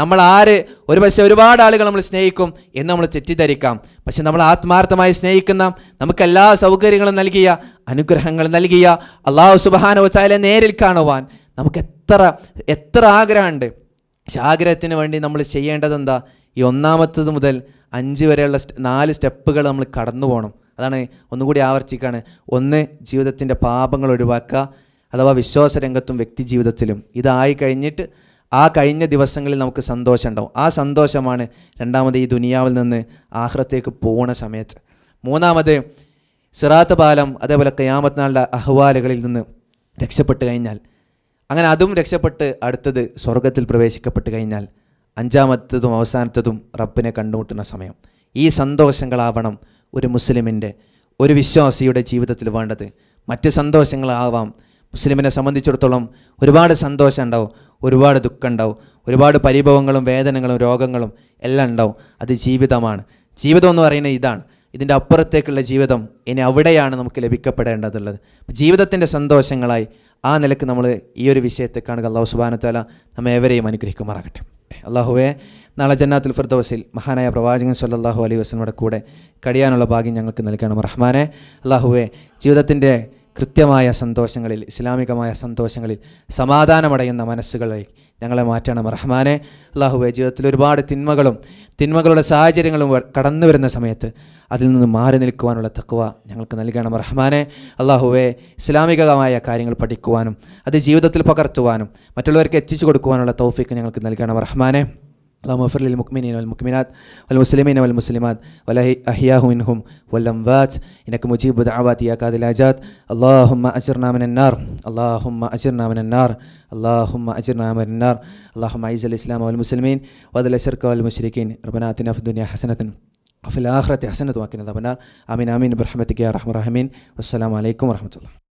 നമ്മൾ ആര് ഒരു പക്ഷേ ഒരുപാട് ആളുകൾ നമ്മൾ സ്നേഹിക്കും എന്ന് നമ്മൾ തെറ്റിദ്ധരിക്കാം പക്ഷെ നമ്മൾ ആത്മാർത്ഥമായി സ്നേഹിക്കുന്ന നമുക്ക് എല്ലാ സൗകര്യങ്ങളും നൽകിയ അനുഗ്രഹങ്ങൾ നൽകിയ അള്ളാഹു സുബാനോ ചായാലെ നേരിൽ കാണുവാൻ നമുക്ക് എത്ര എത്ര ആഗ്രഹമുണ്ട് ജാഗ്രതത്തിന് വേണ്ടി നമ്മൾ ചെയ്യേണ്ടത് എന്താ ഈ ഒന്നാമത്തത് മുതൽ അഞ്ച് വരെയുള്ള നാല് സ്റ്റെപ്പുകൾ നമ്മൾ കടന്നു പോകണം അതാണ് ഒന്നുകൂടി ആവർത്തിക്കുകയാണ് ഒന്ന് ജീവിതത്തിൻ്റെ പാപങ്ങൾ ഒഴിവാക്കുക അഥവാ വിശ്വാസ രംഗത്തും വ്യക്തി ജീവിതത്തിലും ഇതായി കഴിഞ്ഞിട്ട് ആ കഴിഞ്ഞ ദിവസങ്ങളിൽ നമുക്ക് സന്തോഷം ഉണ്ടാവും ആ സന്തോഷമാണ് രണ്ടാമത് ഈ ദുനിയാവിൽ നിന്ന് ആഹ്റത്തേക്ക് പോകുന്ന സമയത്ത് മൂന്നാമത് സിറാത്ത് പാലം അതേപോലെ കയാമത്നാളിൻ്റെ അഹ്വാലുകളിൽ നിന്ന് രക്ഷപ്പെട്ട് കഴിഞ്ഞാൽ അങ്ങനെ അതും രക്ഷപ്പെട്ട് അടുത്തത് സ്വർഗത്തിൽ പ്രവേശിക്കപ്പെട്ട് കഴിഞ്ഞാൽ അഞ്ചാമത്തതും അവസാനത്തതും റബ്ബിനെ കണ്ടുമുട്ടുന്ന സമയം ഈ സന്തോഷങ്ങളാവണം ഒരു മുസ്ലിമിൻ്റെ ഒരു വിശ്വാസിയുടെ ജീവിതത്തിൽ വേണ്ടത് മറ്റ് സന്തോഷങ്ങളാവാം മുസ്ലിമിനെ സംബന്ധിച്ചിടത്തോളം ഒരുപാട് സന്തോഷം ഉണ്ടാവും ഒരുപാട് ദുഃഖം ഉണ്ടാവും ഒരുപാട് പരിഭവങ്ങളും വേദനകളും രോഗങ്ങളും എല്ലാം ഉണ്ടാവും അത് ജീവിതമാണ് ജീവിതം എന്ന് പറയുന്നത് ഇതാണ് ഇതിൻ്റെ അപ്പുറത്തേക്കുള്ള ജീവിതം ഇനി അവിടെയാണ് നമുക്ക് ലഭിക്കപ്പെടേണ്ടതുള്ളത് ജീവിതത്തിൻ്റെ സന്തോഷങ്ങളായി ആ നിലക്ക് നമ്മൾ ഈ ഒരു വിഷയത്തെ കാണുക അള്ളാഹു സുബാനത്താല നമ്മെ ഏവരെയും അനുഗ്രഹിക്കുമാറാകട്ടെ അള്ളാഹുവെ നാളെ ജന്നാത്തുൽ ഫിർദോസിൽ മഹാനായ പ്രവാചകൻ സല്ലാഹു അലൈഹി വസ്ലമയുടെ കൂടെ കഴിയാനുള്ള ഭാഗ്യം ഞങ്ങൾക്ക് നൽകണം റഹ്മാനെ അള്ളാഹുവെ ജീവിതത്തിൻ്റെ കൃത്യമായ സന്തോഷങ്ങളിൽ ഇസ്ലാമികമായ സന്തോഷങ്ങളിൽ സമാധാനമടയുന്ന മനസ്സുകളിൽ ഞങ്ങളെ മാറ്റണം റഹ്മാനെ അള്ളാഹുബെ ജീവിതത്തിൽ ഒരുപാട് തിന്മകളും തിന്മകളുടെ സാഹചര്യങ്ങളും കടന്നു വരുന്ന സമയത്ത് അതിൽ നിന്ന് മാറി നിൽക്കുവാനുള്ള തക്കുവ ഞങ്ങൾക്ക് നൽകണം റഹ്മാനെ അള്ളാഹുവെ ഇസ്ലാമികമായ കാര്യങ്ങൾ പഠിക്കുവാനും അത് ജീവിതത്തിൽ പകർത്തുവാനും മറ്റുള്ളവർക്ക് എത്തിച്ചു കൊടുക്കുവാനുള്ള തൗഫീക്ക് ഞങ്ങൾക്ക് നൽകണം റഹ്മാനെ اللهم اغفر للمؤمنين والمؤمنات والمسلمين والمسلمات ولا أحياه منهم والأموات إنك مجيب دعوات يا قاضي الحاجات اللهم أجرنا من النار اللهم أجرنا من النار اللهم أجرنا من النار اللهم أعز الإسلام والمسلمين وأذل الشرك والمشركين ربنا آتنا في الدنيا حسنة وفي الآخرة حسنة وقنا عذاب النار آمين آمين برحمتك يا أرحم الراحمين والسلام عليكم ورحمة الله